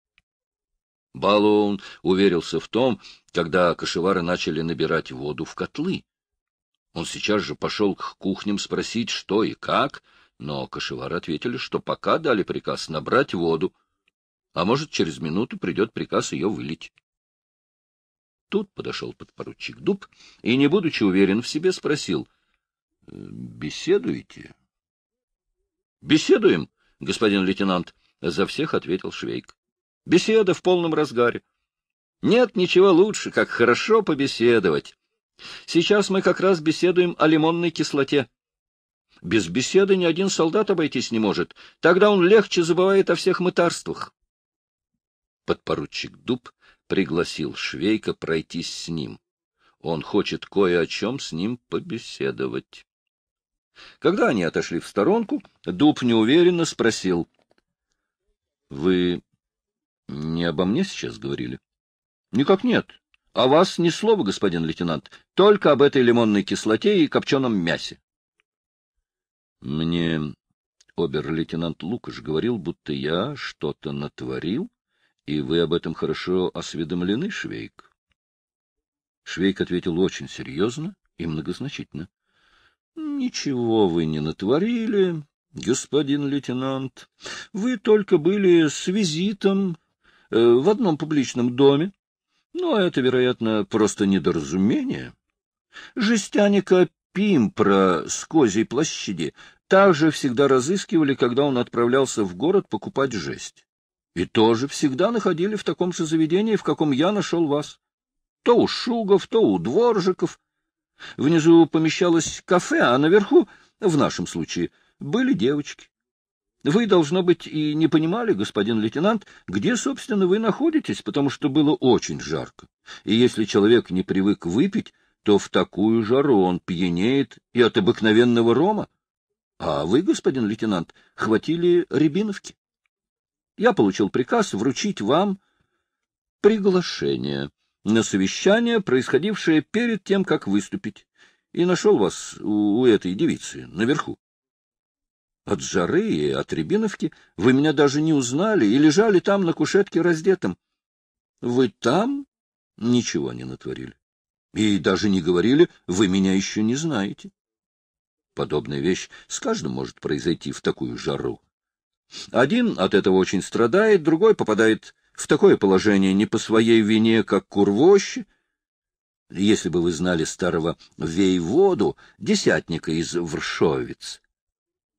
Баллоун уверился в том, когда кашевары начали набирать воду в котлы. Он сейчас же пошел к кухням спросить, что и как, но кашевары ответили, что пока дали приказ набрать воду — а может, через минуту придет приказ ее вылить. Тут подошел подпоручик Дуб и, не будучи уверен в себе, спросил. «Э, — Беседуете? — Беседуем, господин лейтенант, — за всех ответил Швейк. — Беседа в полном разгаре. Нет ничего лучше, как хорошо побеседовать. Сейчас мы как раз беседуем о лимонной кислоте. Без беседы ни один солдат обойтись не может. Тогда он легче забывает о всех мытарствах подпоручик Дуб пригласил Швейка пройтись с ним. Он хочет кое о чем с ним побеседовать. Когда они отошли в сторонку, Дуб неуверенно спросил. — Вы не обо мне сейчас говорили? — Никак нет. О а вас ни слова, господин лейтенант, только об этой лимонной кислоте и копченом мясе. — Мне обер-лейтенант Лукаш говорил, будто я что-то натворил, и вы об этом хорошо осведомлены, Швейк? Швейк ответил очень серьезно и многозначительно. — Ничего вы не натворили, господин лейтенант. Вы только были с визитом э, в одном публичном доме. Но ну, а это, вероятно, просто недоразумение. Жестяника Пимпра с Козьей площади также всегда разыскивали, когда он отправлялся в город покупать жесть и тоже всегда находили в таком же заведении, в каком я нашел вас. То у Шугов, то у Дворжиков. Внизу помещалось кафе, а наверху, в нашем случае, были девочки. Вы, должно быть, и не понимали, господин лейтенант, где, собственно, вы находитесь, потому что было очень жарко. И если человек не привык выпить, то в такую жару он пьянеет и от обыкновенного рома. А вы, господин лейтенант, хватили рябиновки я получил приказ вручить вам приглашение на совещание, происходившее перед тем, как выступить, и нашел вас у, этой девицы наверху. От жары и от рябиновки вы меня даже не узнали и лежали там на кушетке раздетым. Вы там ничего не натворили. И даже не говорили, вы меня еще не знаете. Подобная вещь с каждым может произойти в такую жару. Один от этого очень страдает, другой попадает в такое положение не по своей вине, как курвощи. Если бы вы знали старого Вейводу, десятника из Вршовец.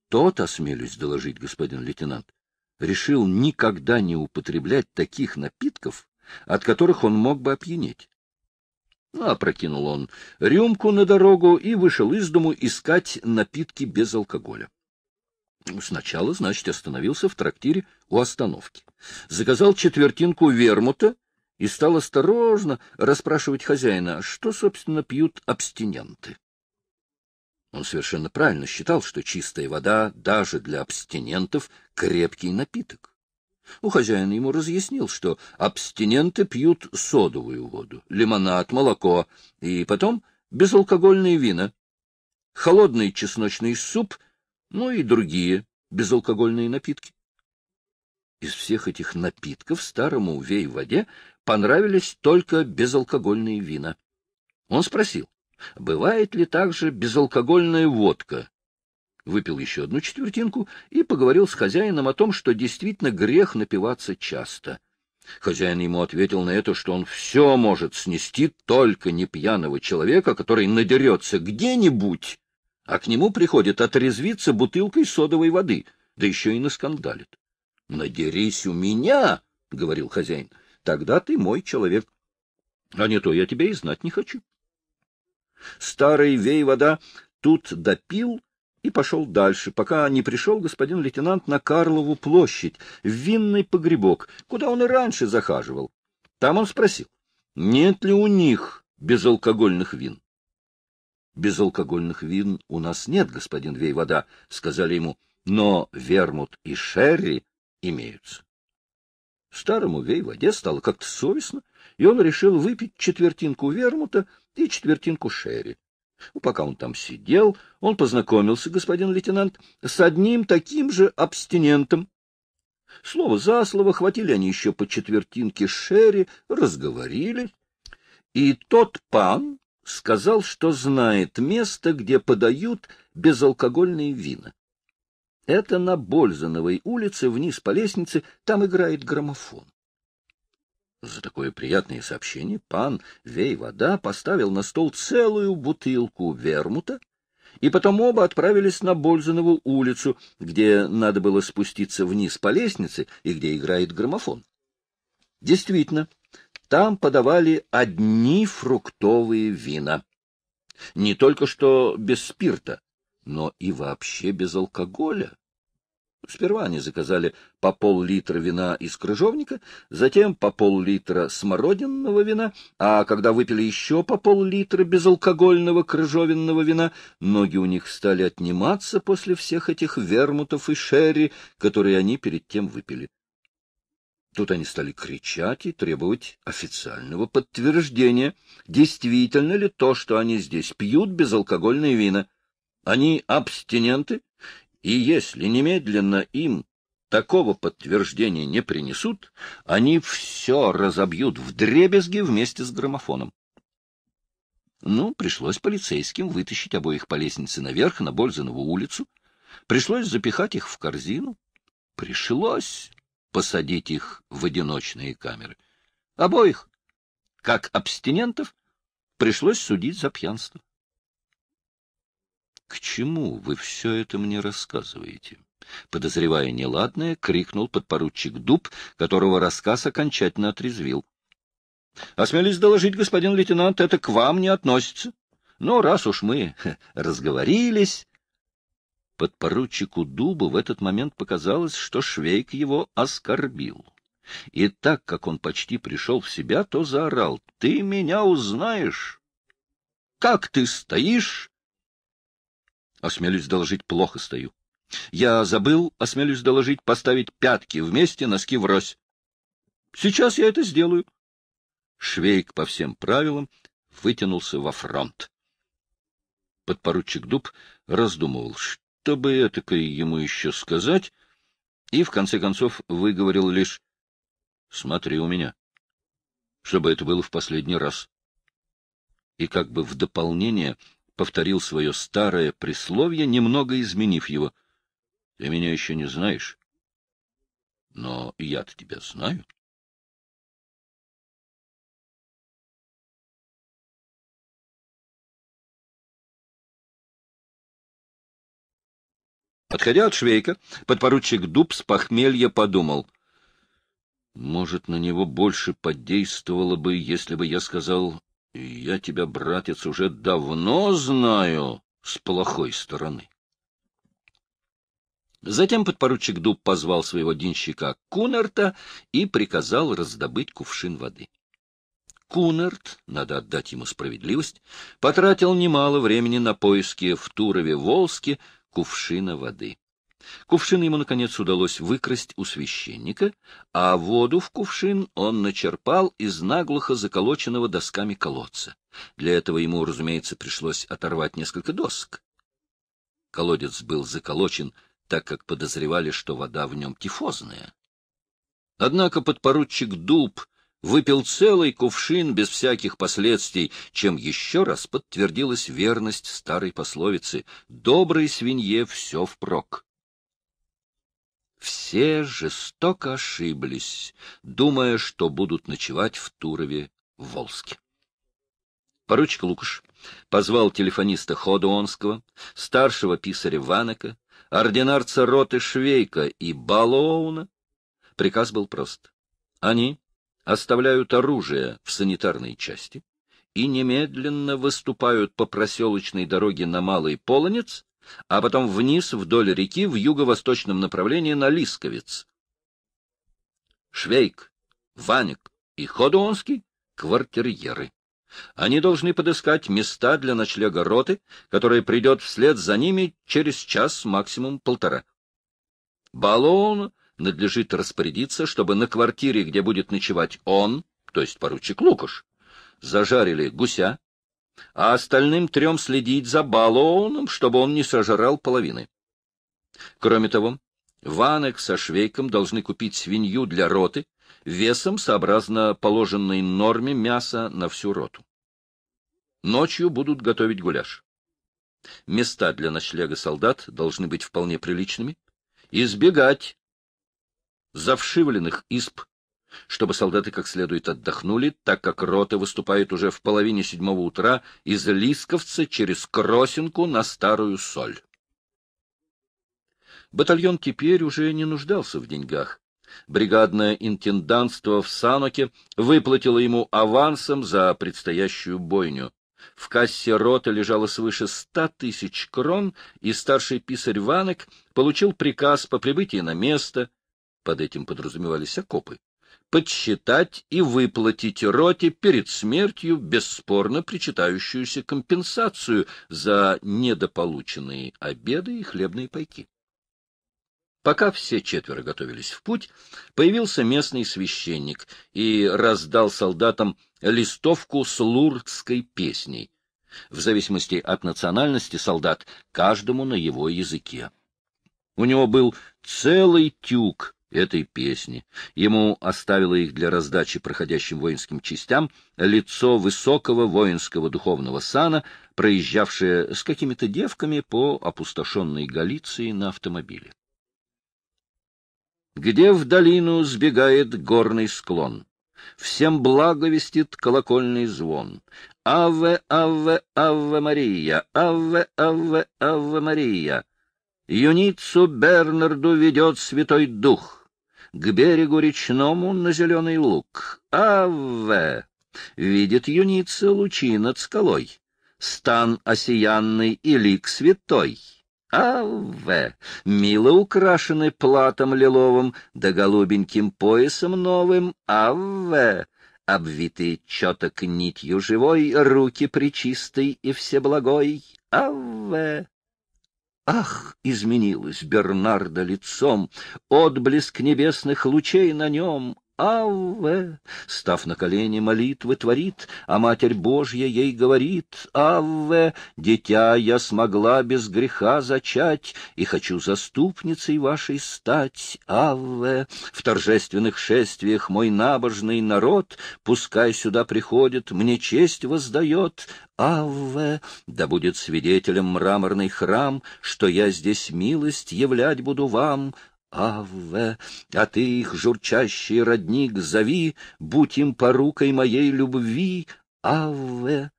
Тот, осмелюсь доложить, господин лейтенант, решил никогда не употреблять таких напитков, от которых он мог бы опьянеть. Ну, опрокинул он рюмку на дорогу и вышел из дому искать напитки без алкоголя. Сначала, значит, остановился в трактире у остановки. Заказал четвертинку вермута и стал осторожно расспрашивать хозяина, что, собственно, пьют абстиненты. Он совершенно правильно считал, что чистая вода даже для абстинентов крепкий напиток. У хозяина ему разъяснил, что абстиненты пьют содовую воду, лимонад, молоко и потом безалкогольные вина, холодный чесночный суп — ну и другие безалкогольные напитки. Из всех этих напитков старому увей в воде понравились только безалкогольные вина. Он спросил, бывает ли также безалкогольная водка? Выпил еще одну четвертинку и поговорил с хозяином о том, что действительно грех напиваться часто. Хозяин ему ответил на это, что он все может снести, только не пьяного человека, который надерется где-нибудь а к нему приходит отрезвиться бутылкой содовой воды, да еще и наскандалит. — Надерись у меня, — говорил хозяин, — тогда ты мой человек. А не то я тебя и знать не хочу. Старый вей-вода тут допил и пошел дальше, пока не пришел господин лейтенант на Карлову площадь, в винный погребок, куда он и раньше захаживал. Там он спросил, нет ли у них безалкогольных вин безалкогольных вин у нас нет, господин Вейвода, — сказали ему, — но вермут и шерри имеются. Старому Вейводе стало как-то совестно, и он решил выпить четвертинку вермута и четвертинку шерри. Ну, пока он там сидел, он познакомился, господин лейтенант, с одним таким же абстинентом. Слово за слово хватили они еще по четвертинке шерри, разговорили, и тот пан сказал, что знает место, где подают безалкогольные вина. Это на Бользановой улице, вниз по лестнице, там играет граммофон. За такое приятное сообщение пан Вей-Вода поставил на стол целую бутылку вермута, и потом оба отправились на Бользанову улицу, где надо было спуститься вниз по лестнице и где играет граммофон. Действительно, там подавали одни фруктовые вина. Не только что без спирта, но и вообще без алкоголя. Сперва они заказали по пол-литра вина из крыжовника, затем по пол-литра смородинного вина, а когда выпили еще по пол-литра безалкогольного крыжовенного вина, ноги у них стали отниматься после всех этих вермутов и шерри, которые они перед тем выпили. Тут они стали кричать и требовать официального подтверждения, действительно ли то, что они здесь пьют безалкогольные вина. Они абстиненты, и если немедленно им такого подтверждения не принесут, они все разобьют в дребезги вместе с граммофоном. Ну, пришлось полицейским вытащить обоих по лестнице наверх, на Бользанову улицу. Пришлось запихать их в корзину. Пришлось посадить их в одиночные камеры. Обоих, как абстинентов, пришлось судить за пьянство. — К чему вы все это мне рассказываете? Подозревая неладное, крикнул подпоручик Дуб, которого рассказ окончательно отрезвил. — Осмелись доложить, господин лейтенант, это к вам не относится. Но раз уж мы разговорились... Подпоручику Дубу в этот момент показалось, что Швейк его оскорбил. И так как он почти пришел в себя, то заорал. — Ты меня узнаешь! Как ты стоишь? — Осмелюсь доложить, плохо стою. Я забыл, осмелюсь доложить, поставить пятки вместе, носки врозь. Сейчас я это сделаю. Швейк по всем правилам вытянулся во фронт. Подпоручик Дуб раздумывал, что бы этакое ему еще сказать, и в конце концов выговорил лишь «Смотри у меня», чтобы это было в последний раз. И как бы в дополнение повторил свое старое присловие, немного изменив его. «Ты меня еще не знаешь, но я-то тебя знаю». Отходя от Швейка, подпоручик Дуб с похмелья подумал. Может, на него больше подействовало бы, если бы я сказал, я тебя, братец, уже давно знаю с плохой стороны. Затем подпоручик Дуб позвал своего денщика Кунерта и приказал раздобыть кувшин воды. Кунерт, надо отдать ему справедливость, потратил немало времени на поиски в Турове-Волске кувшина воды. Кувшин ему, наконец, удалось выкрасть у священника, а воду в кувшин он начерпал из наглухо заколоченного досками колодца. Для этого ему, разумеется, пришлось оторвать несколько досок. Колодец был заколочен, так как подозревали, что вода в нем тифозная. Однако подпоручик Дуб выпил целый кувшин без всяких последствий, чем еще раз подтвердилась верность старой пословицы «доброй свинье все впрок». Все жестоко ошиблись, думая, что будут ночевать в Турове-Волске. Поручик Лукаш позвал телефониста Ходуонского, старшего писаря Ванека, ординарца роты Швейка и Балоуна. Приказ был прост. Они, оставляют оружие в санитарной части и немедленно выступают по проселочной дороге на Малый Полонец, а потом вниз вдоль реки в юго-восточном направлении на Лисковец. Швейк, Ваник и Ходуонский — квартирьеры. Они должны подыскать места для ночлега роты, которая придет вслед за ними через час, максимум полтора. Баллон надлежит распорядиться, чтобы на квартире, где будет ночевать он, то есть поручик Лукаш, зажарили гуся, а остальным трем следить за баллоном, чтобы он не сожрал половины. Кроме того, Ванек со Швейком должны купить свинью для роты весом сообразно положенной норме мяса на всю роту. Ночью будут готовить гуляш. Места для ночлега солдат должны быть вполне приличными. Избегать завшивленных исп, чтобы солдаты как следует отдохнули, так как роты выступают уже в половине седьмого утра из Лисковца через Кросинку на Старую Соль. Батальон теперь уже не нуждался в деньгах. Бригадное интендантство в Саноке выплатило ему авансом за предстоящую бойню. В кассе рота лежало свыше ста тысяч крон, и старший писарь Ванек получил приказ по прибытии на место под этим подразумевались окопы, подсчитать и выплатить роте перед смертью бесспорно причитающуюся компенсацию за недополученные обеды и хлебные пайки. Пока все четверо готовились в путь, появился местный священник и раздал солдатам листовку с лурдской песней. В зависимости от национальности солдат, каждому на его языке. У него был целый тюк этой песни. Ему оставило их для раздачи проходящим воинским частям лицо высокого воинского духовного сана, проезжавшее с какими-то девками по опустошенной Галиции на автомобиле. Где в долину сбегает горный склон? Всем благовестит колокольный звон. «Аве, аве, аве Мария! Аве, аве, аве Мария!» Юницу Бернарду ведет Святой Дух к берегу речному на зеленый луг. Авве! Видит юница лучи над скалой, стан осиянный и лик святой. Авве! Мило украшены платом лиловым, да голубеньким поясом новым. Авве! Обвитые четок нитью живой, руки причистой и всеблагой. Авве! Ах, изменилось Бернарда лицом, отблеск небесных лучей на нем, Авве, став на колени, молитвы творит, а Матерь Божья ей говорит, Авве, дитя я смогла без греха зачать, и хочу заступницей вашей стать, Авве. В торжественных шествиях мой набожный народ, пускай сюда приходит, мне честь воздает, Авве, да будет свидетелем мраморный храм, что я здесь милость являть буду вам, Авве, а ты их, журчащий родник, зови, Будь им порукой моей любви, Авве.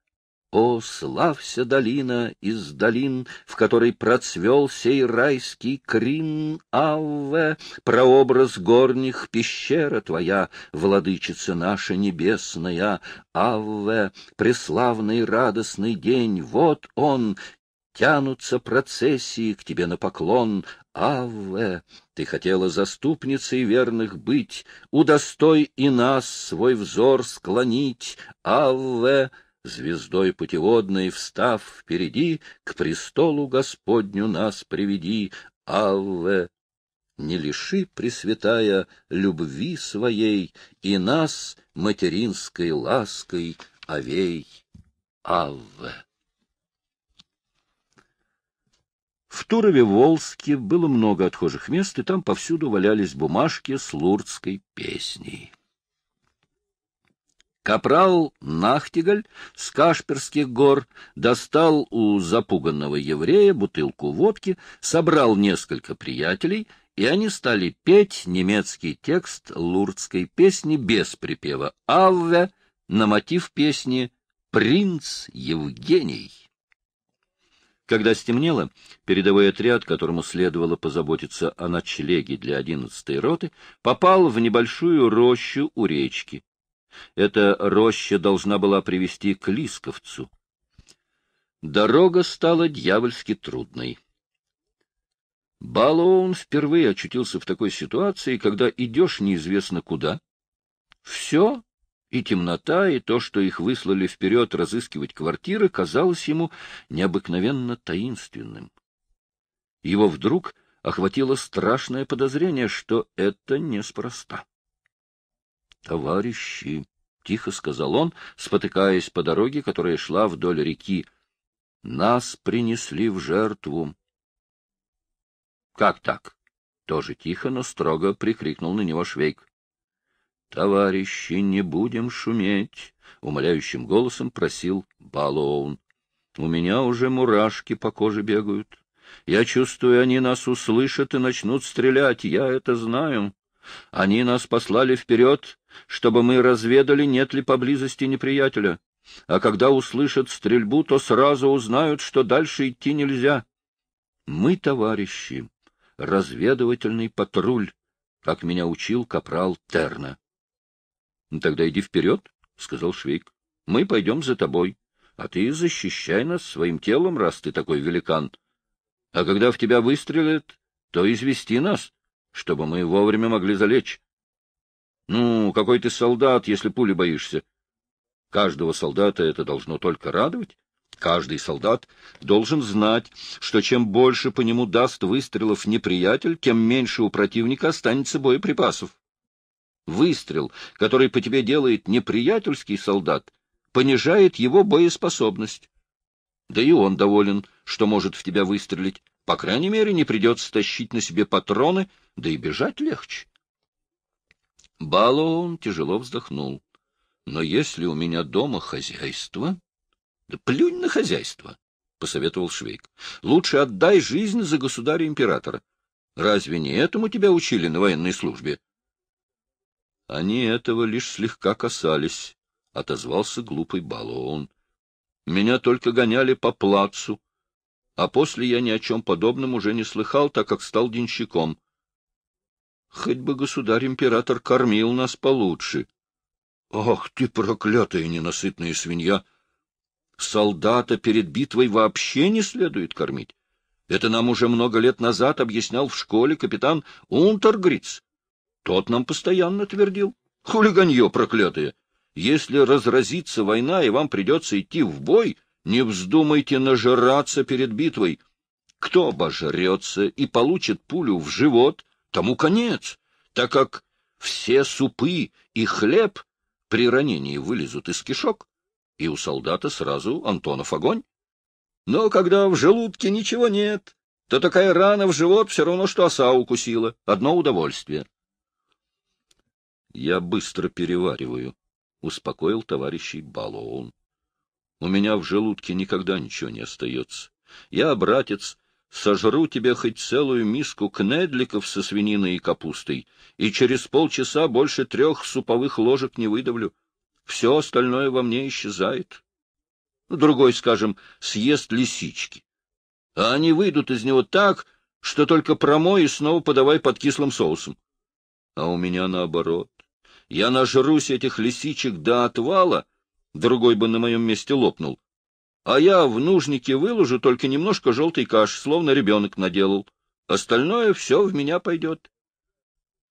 О, слався долина из долин, в которой процвел сей райский крин, Авве, прообраз горних пещера твоя, владычица наша небесная, Авве, преславный радостный день, вот он, тянутся процессии к тебе на поклон, Авве, ты хотела заступницей верных быть, удостой и нас свой взор склонить. Авве, звездой путеводной встав впереди, к престолу Господню нас приведи. Авве, не лиши, Пресвятая, любви своей и нас материнской лаской овей. Авве. В Турове-Волске было много отхожих мест, и там повсюду валялись бумажки с лурдской песней. Капрал Нахтигаль с Кашперских гор достал у запуганного еврея бутылку водки, собрал несколько приятелей, и они стали петь немецкий текст лурдской песни без припева «Авве» на мотив песни «Принц Евгений». Когда стемнело, передовой отряд, которому следовало позаботиться о ночлеге для одиннадцатой роты, попал в небольшую рощу у речки. Эта роща должна была привести к Лисковцу. Дорога стала дьявольски трудной. Балоун впервые очутился в такой ситуации, когда идешь неизвестно куда. Все и темнота, и то, что их выслали вперед разыскивать квартиры, казалось ему необыкновенно таинственным. Его вдруг охватило страшное подозрение, что это неспроста. — Товарищи, — тихо сказал он, спотыкаясь по дороге, которая шла вдоль реки, — нас принесли в жертву. — Как так? — тоже тихо, но строго прикрикнул на него Швейк. Товарищи, не будем шуметь, умоляющим голосом просил Балоун. У меня уже мурашки по коже бегают. Я чувствую, они нас услышат и начнут стрелять, я это знаю. Они нас послали вперед, чтобы мы разведали, нет ли поблизости неприятеля. А когда услышат стрельбу, то сразу узнают, что дальше идти нельзя. Мы, товарищи, разведывательный патруль, как меня учил капрал Терна. — ну, Тогда иди вперед, — сказал Швейк. — Мы пойдем за тобой, а ты защищай нас своим телом, раз ты такой великан. А когда в тебя выстрелят, то извести нас, чтобы мы вовремя могли залечь. Ну, какой ты солдат, если пули боишься? Каждого солдата это должно только радовать. Каждый солдат должен знать, что чем больше по нему даст выстрелов неприятель, тем меньше у противника останется боеприпасов выстрел, который по тебе делает неприятельский солдат, понижает его боеспособность. Да и он доволен, что может в тебя выстрелить. По крайней мере, не придется тащить на себе патроны, да и бежать легче. Балоун тяжело вздохнул. Но если у меня дома хозяйство... Да плюнь на хозяйство, — посоветовал Швейк. Лучше отдай жизнь за государя-императора. Разве не этому тебя учили на военной службе? — они этого лишь слегка касались, — отозвался глупый Балоун. Меня только гоняли по плацу, а после я ни о чем подобном уже не слыхал, так как стал денщиком. Хоть бы государь-император кормил нас получше. Ох, ты, проклятая ненасытная свинья! Солдата перед битвой вообще не следует кормить. Это нам уже много лет назад объяснял в школе капитан Унтергриц. Тот нам постоянно твердил. Хулиганье проклятое! Если разразится война, и вам придется идти в бой, не вздумайте нажираться перед битвой. Кто обожрется и получит пулю в живот, тому конец, так как все супы и хлеб при ранении вылезут из кишок, и у солдата сразу Антонов огонь. Но когда в желудке ничего нет, то такая рана в живот все равно, что оса укусила. Одно удовольствие. Я быстро перевариваю, — успокоил товарищей Балоун. У меня в желудке никогда ничего не остается. Я, братец, сожру тебе хоть целую миску кнедликов со свининой и капустой, и через полчаса больше трех суповых ложек не выдавлю. Все остальное во мне исчезает. Другой, скажем, съест лисички. А они выйдут из него так, что только промой и снова подавай под кислым соусом. А у меня наоборот. Я нажрусь этих лисичек до отвала, другой бы на моем месте лопнул. А я в нужнике выложу только немножко желтой каши, словно ребенок наделал. Остальное все в меня пойдет.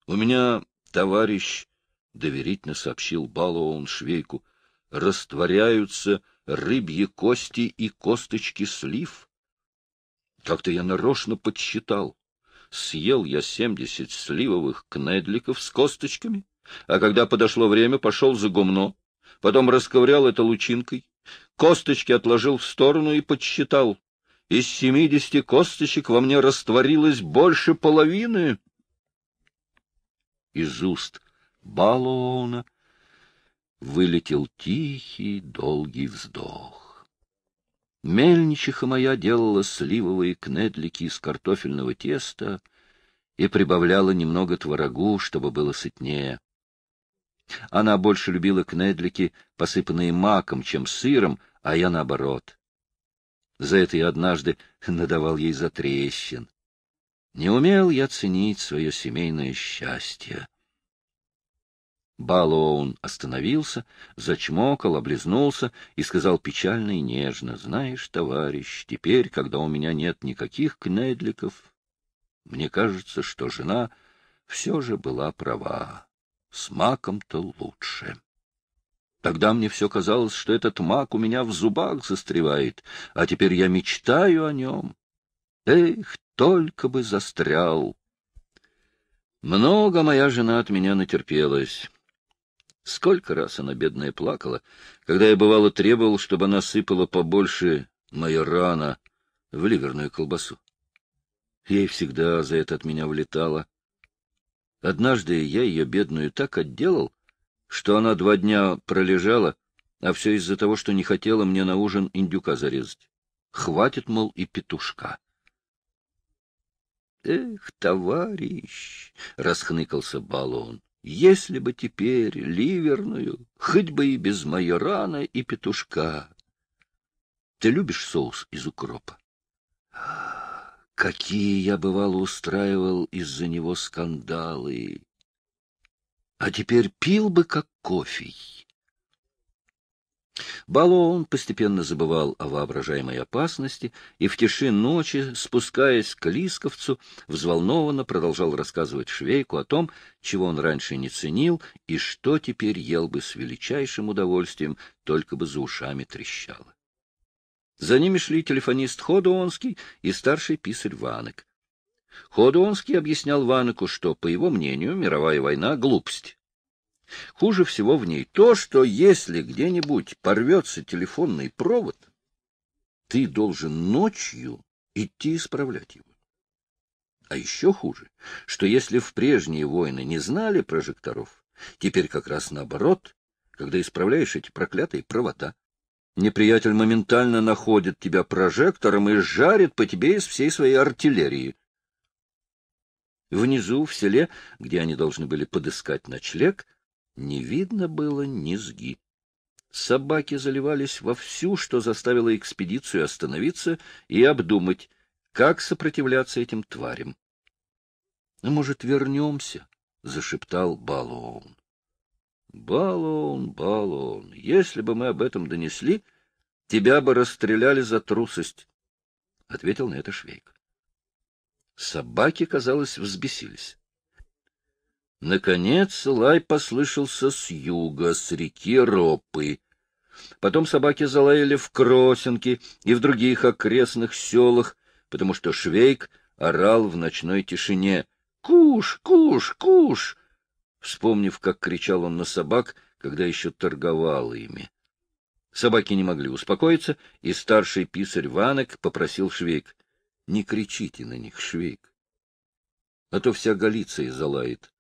У меня товарищ, — доверительно сообщил Балуон Швейку, — растворяются рыбьи кости и косточки слив. Как-то я нарочно подсчитал. Съел я семьдесят сливовых кнедликов с косточками, а когда подошло время, пошел за гумно, потом расковырял это лучинкой, косточки отложил в сторону и подсчитал. Из семидесяти косточек во мне растворилось больше половины. Из уст Балона вылетел тихий, долгий вздох. Мельничиха моя делала сливовые кнедлики из картофельного теста и прибавляла немного творогу, чтобы было сытнее. Она больше любила кнедлики, посыпанные маком, чем сыром, а я наоборот. За это я однажды надавал ей за трещин. Не умел я ценить свое семейное счастье. Балоун остановился, зачмокал, облизнулся и сказал печально и нежно, «Знаешь, товарищ, теперь, когда у меня нет никаких кнедликов, мне кажется, что жена все же была права». С маком-то лучше. Тогда мне все казалось, что этот мак у меня в зубах застревает, а теперь я мечтаю о нем. Эх, только бы застрял! Много моя жена от меня натерпелась. Сколько раз она, бедная, плакала, когда я, бывало, требовал, чтобы она сыпала побольше майорана в ливерную колбасу. Ей всегда за это от меня влетало. Однажды я ее бедную так отделал, что она два дня пролежала, а все из-за того, что не хотела мне на ужин индюка зарезать. Хватит, мол, и петушка. — Эх, товарищ! — расхныкался Балон. — Если бы теперь ливерную, хоть бы и без майорана и петушка. Ты любишь соус из укропа? — а, Какие я, бывало, устраивал из-за него скандалы. А теперь пил бы, как кофе. Бало он постепенно забывал о воображаемой опасности и в тиши ночи, спускаясь к Лисковцу, взволнованно продолжал рассказывать Швейку о том, чего он раньше не ценил и что теперь ел бы с величайшим удовольствием, только бы за ушами трещало. За ними шли телефонист Ходуонский и старший писарь Ванек. Ходуонский объяснял Ванеку, что, по его мнению, мировая война — глупость. Хуже всего в ней то, что если где-нибудь порвется телефонный провод, ты должен ночью идти исправлять его. А еще хуже, что если в прежние войны не знали прожекторов, теперь как раз наоборот, когда исправляешь эти проклятые провода, Неприятель моментально находит тебя прожектором и жарит по тебе из всей своей артиллерии. Внизу, в селе, где они должны были подыскать ночлег, не видно было низги. Собаки заливались вовсю, что заставило экспедицию остановиться и обдумать, как сопротивляться этим тварям. «Ну, — Может, вернемся? — зашептал Балоун. Балон, балон, если бы мы об этом донесли, тебя бы расстреляли за трусость, — ответил на это Швейк. Собаки, казалось, взбесились. Наконец лай послышался с юга, с реки Ропы. Потом собаки залаяли в Кросинке и в других окрестных селах, потому что Швейк орал в ночной тишине «Куш, куш, куш!» вспомнив, как кричал он на собак, когда еще торговал ими. Собаки не могли успокоиться, и старший писарь Ванек попросил Швейк, — Не кричите на них, Швейк, а то вся Галиция залает.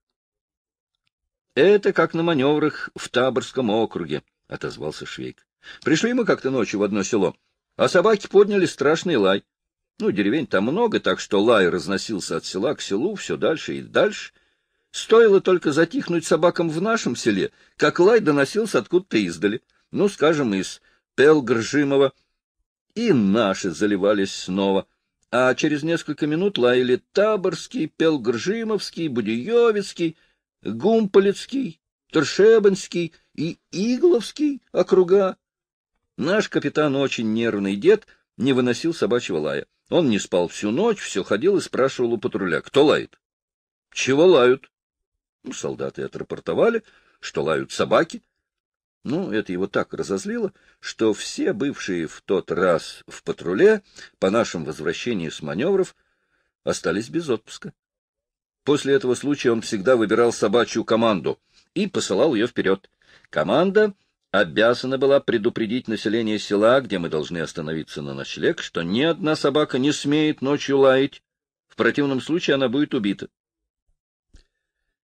— Это как на маневрах в Таборском округе, — отозвался Швейк. — Пришли мы как-то ночью в одно село, а собаки подняли страшный лай. Ну, деревень там много, так что лай разносился от села к селу все дальше и дальше — Стоило только затихнуть собакам в нашем селе, как лай доносился откуда-то издали, ну, скажем, из Пелгржимова, и наши заливались снова. А через несколько минут лаяли Таборский, Пелгржимовский, Будиевицкий, Гумполецкий, Торшебанский и Игловский округа. Наш капитан, очень нервный дед, не выносил собачьего лая. Он не спал всю ночь, все ходил и спрашивал у патруля, кто лает. — Чего лают? Солдаты отрапортовали, что лают собаки. Ну, это его так разозлило, что все бывшие в тот раз в патруле по нашему возвращению с маневров остались без отпуска. После этого случая он всегда выбирал собачью команду и посылал ее вперед. Команда обязана была предупредить население села, где мы должны остановиться на ночлег, что ни одна собака не смеет ночью лаять. В противном случае она будет убита.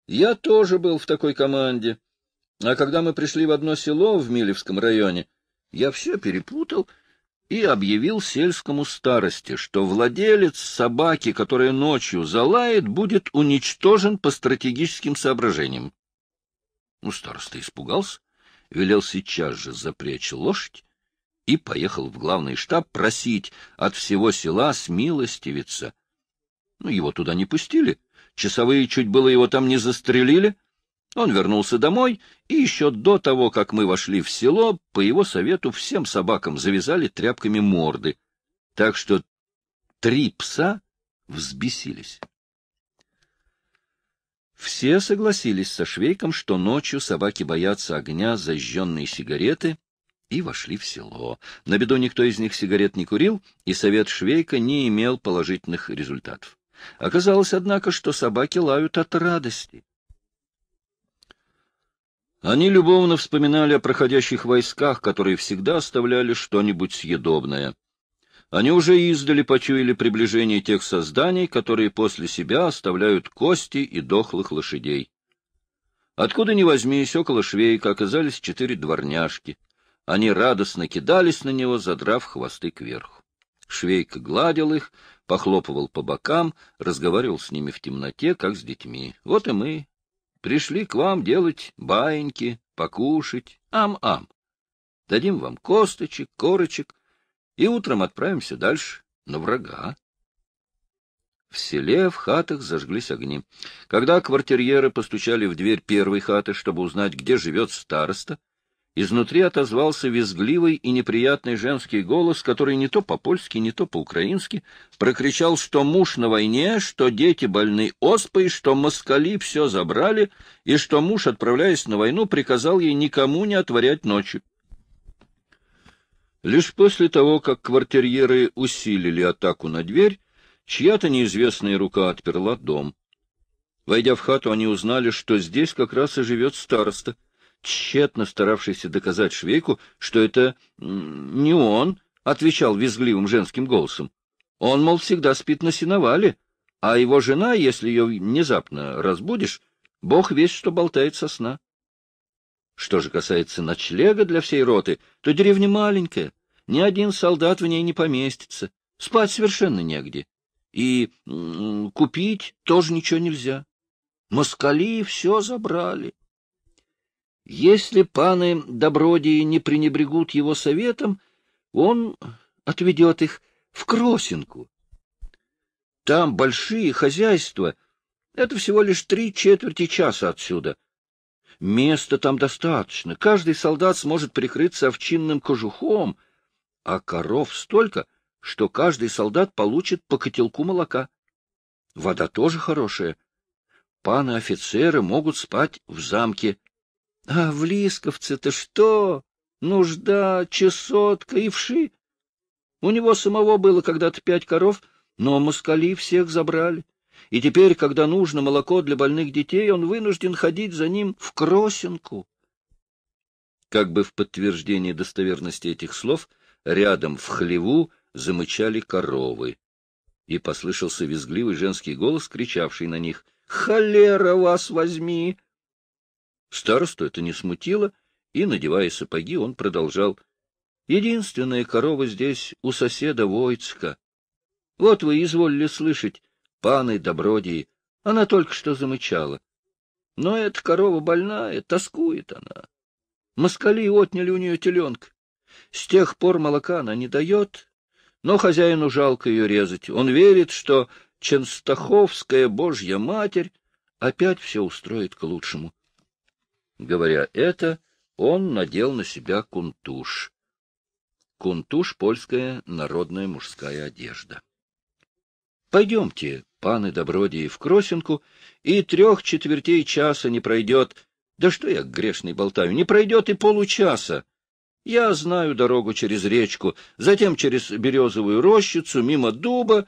Я тоже был в такой команде. А когда мы пришли в одно село в Милевском районе, я все перепутал и объявил сельскому старости, что владелец собаки, которая ночью залает, будет уничтожен по стратегическим соображениям. Ну, староста испугался, велел сейчас же запрячь лошадь и поехал в главный штаб просить от всего села смилостивиться. Ну, его туда не пустили, Часовые чуть было его там не застрелили. Он вернулся домой, и еще до того, как мы вошли в село, по его совету всем собакам завязали тряпками морды. Так что три пса взбесились. Все согласились со Швейком, что ночью собаки боятся огня зажженной сигареты, и вошли в село. На беду никто из них сигарет не курил, и совет Швейка не имел положительных результатов. Оказалось, однако, что собаки лают от радости. Они любовно вспоминали о проходящих войсках, которые всегда оставляли что-нибудь съедобное. Они уже издали почуяли приближение тех созданий, которые после себя оставляют кости и дохлых лошадей. Откуда ни возьмись, около швейка оказались четыре дворняжки. Они радостно кидались на него, задрав хвосты кверху. Швейка гладил их, похлопывал по бокам, разговаривал с ними в темноте, как с детьми. Вот и мы. Пришли к вам делать баиньки, покушать, ам-ам. Дадим вам косточек, корочек, и утром отправимся дальше на врага. В селе в хатах зажглись огни. Когда квартирьеры постучали в дверь первой хаты, чтобы узнать, где живет староста, Изнутри отозвался визгливый и неприятный женский голос, который не то по-польски, не то по-украински прокричал, что муж на войне, что дети больны оспой, что москали все забрали, и что муж, отправляясь на войну, приказал ей никому не отворять ночи. Лишь после того, как квартирьеры усилили атаку на дверь, чья-то неизвестная рука отперла дом. Войдя в хату, они узнали, что здесь как раз и живет староста — тщетно старавшийся доказать Швейку, что это не он, отвечал визгливым женским голосом. Он, мол, всегда спит на сеновале, а его жена, если ее внезапно разбудишь, бог весь, что болтает со сна. Что же касается ночлега для всей роты, то деревня маленькая, ни один солдат в ней не поместится, спать совершенно негде, и купить тоже ничего нельзя. Москали все забрали. Если паны Добродии не пренебрегут его советом, он отведет их в Кросинку. Там большие хозяйства. Это всего лишь три четверти часа отсюда. Места там достаточно. Каждый солдат сможет прикрыться овчинным кожухом, а коров столько, что каждый солдат получит по котелку молока. Вода тоже хорошая. Паны-офицеры могут спать в замке. А в Лисковце-то что? Нужда, чесотка и вши. У него самого было когда-то пять коров, но москали всех забрали. И теперь, когда нужно молоко для больных детей, он вынужден ходить за ним в кросинку. Как бы в подтверждение достоверности этих слов, рядом в хлеву замычали коровы. И послышался визгливый женский голос, кричавший на них — Холера вас возьми! Старосту это не смутило, и, надевая сапоги, он продолжал. — Единственная корова здесь у соседа Войцка. Вот вы изволили слышать, паны Добродии, она только что замычала. Но эта корова больная, тоскует она. Москали отняли у нее теленка. С тех пор молока она не дает, но хозяину жалко ее резать. Он верит, что Ченстаховская Божья Матерь опять все устроит к лучшему. Говоря это, он надел на себя кунтуш. Кунтуш — польская народная мужская одежда. Пойдемте, паны добродии, в Кросинку, и трех четвертей часа не пройдет. Да что я грешный болтаю, не пройдет и получаса. Я знаю дорогу через речку, затем через березовую рощицу, мимо дуба.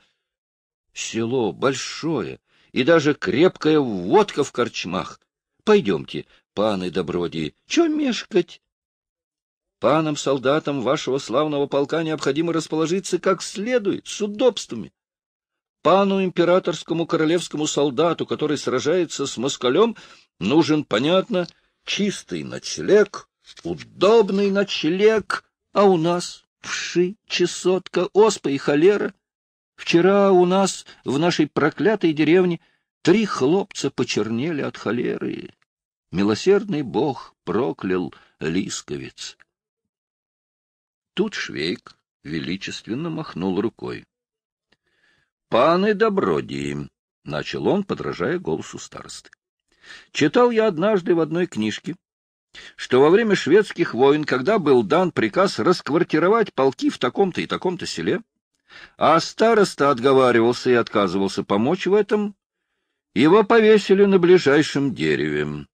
Село большое, и даже крепкая водка в корчмах. Пойдемте, паны добродии, чё мешкать? Панам-солдатам вашего славного полка необходимо расположиться как следует, с удобствами. Пану императорскому королевскому солдату, который сражается с москалем, нужен, понятно, чистый ночлег, удобный ночлег, а у нас вши, чесотка, оспа и холера. Вчера у нас в нашей проклятой деревне три хлопца почернели от холеры. Милосердный бог проклял лисковец. Тут Швейк величественно махнул рукой. — Паны добродии! — начал он, подражая голосу старосты. — Читал я однажды в одной книжке, что во время шведских войн, когда был дан приказ расквартировать полки в таком-то и таком-то селе, а староста отговаривался и отказывался помочь в этом, его повесили на ближайшем дереве.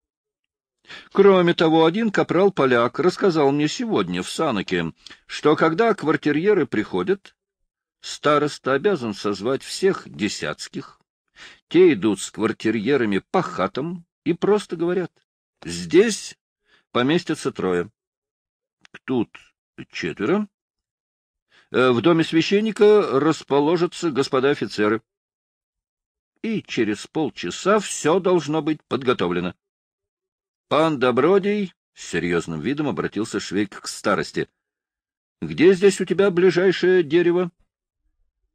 Кроме того, один капрал-поляк рассказал мне сегодня в Санаке, что когда квартирьеры приходят, староста обязан созвать всех десятских. Те идут с квартирьерами по хатам и просто говорят, здесь поместятся трое, тут четверо, э, в доме священника расположатся господа офицеры. И через полчаса все должно быть подготовлено. Пан Добродий с серьезным видом обратился Швейк к старости. — Где здесь у тебя ближайшее дерево?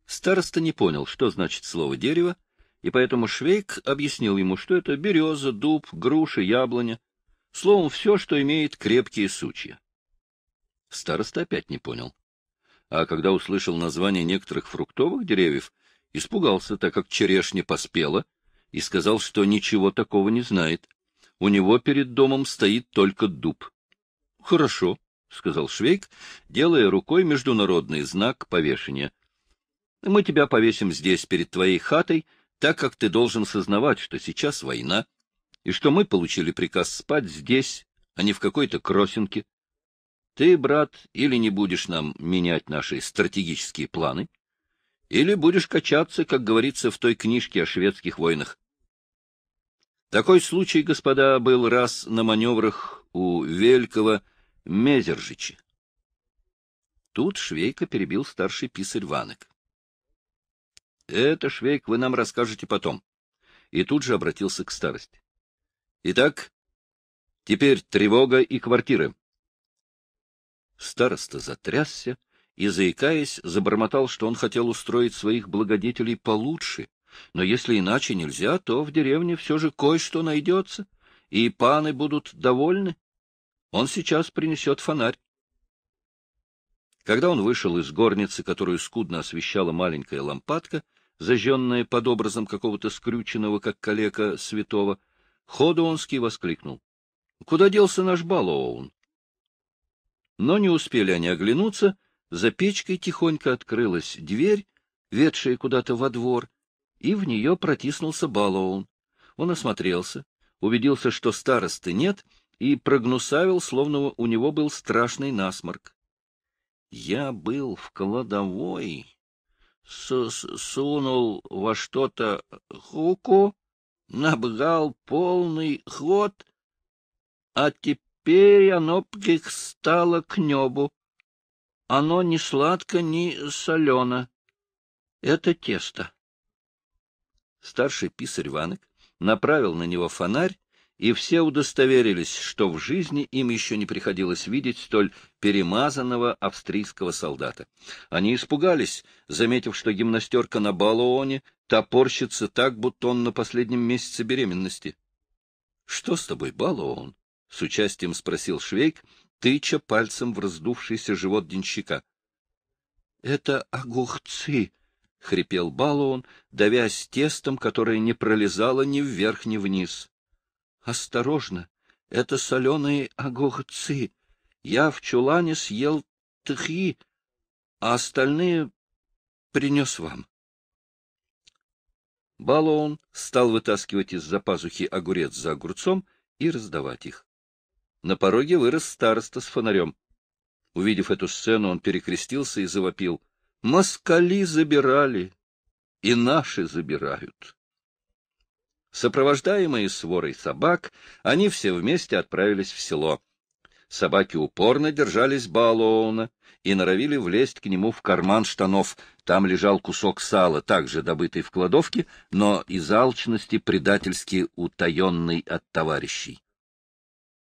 Староста не понял, что значит слово «дерево», и поэтому Швейк объяснил ему, что это береза, дуб, груша, яблоня, словом, все, что имеет крепкие сучья. Староста опять не понял. А когда услышал название некоторых фруктовых деревьев, испугался, так как черешня поспела, и сказал, что ничего такого не знает. У него перед домом стоит только дуб. — Хорошо, — сказал Швейк, делая рукой международный знак повешения. — Мы тебя повесим здесь, перед твоей хатой, так как ты должен сознавать, что сейчас война, и что мы получили приказ спать здесь, а не в какой-то кросинке. Ты, брат, или не будешь нам менять наши стратегические планы, или будешь качаться, как говорится в той книжке о шведских войнах. Такой случай, господа, был раз на маневрах у Велькова Мезержича. Тут Швейка перебил старший писарь Ванек. — Это, Швейк, вы нам расскажете потом. И тут же обратился к старости. — Итак, теперь тревога и квартиры. Староста затрясся и, заикаясь, забормотал, что он хотел устроить своих благодетелей получше, но если иначе нельзя, то в деревне все же кое-что найдется, и паны будут довольны. Он сейчас принесет фонарь. Когда он вышел из горницы, которую скудно освещала маленькая лампадка, зажженная под образом какого-то скрюченного, как калека, святого, Ходуонский воскликнул. — Куда делся наш Балоун? Но не успели они оглянуться, за печкой тихонько открылась дверь, ведшая куда-то во двор, и в нее протиснулся Баллоун. Он осмотрелся, убедился, что старосты нет, и прогнусавил, словно у него был страшный насморк. Я был в кладовой, с сунул во что-то руку, набрал полный ход, а теперь оно стало к небу. Оно не сладко, ни солено. Это тесто старший писарь Ванек направил на него фонарь, и все удостоверились, что в жизни им еще не приходилось видеть столь перемазанного австрийского солдата. Они испугались, заметив, что гимнастерка на Балуоне топорщится так, будто он на последнем месяце беременности. — Что с тобой, Балуон? — с участием спросил Швейк, тыча пальцем в раздувшийся живот денщика. — Это огурцы! — хрипел Балуон, давясь тестом, которое не пролезало ни вверх, ни вниз. — Осторожно! Это соленые огурцы! Я в чулане съел тхи, а остальные принес вам. Балуон стал вытаскивать из-за пазухи огурец за огурцом и раздавать их. На пороге вырос староста с фонарем. Увидев эту сцену, он перекрестился и завопил — Москали забирали, и наши забирают. Сопровождаемые сворой собак, они все вместе отправились в село. Собаки упорно держались Баалоуна и норовили влезть к нему в карман штанов. Там лежал кусок сала, также добытый в кладовке, но из алчности предательски утаенный от товарищей.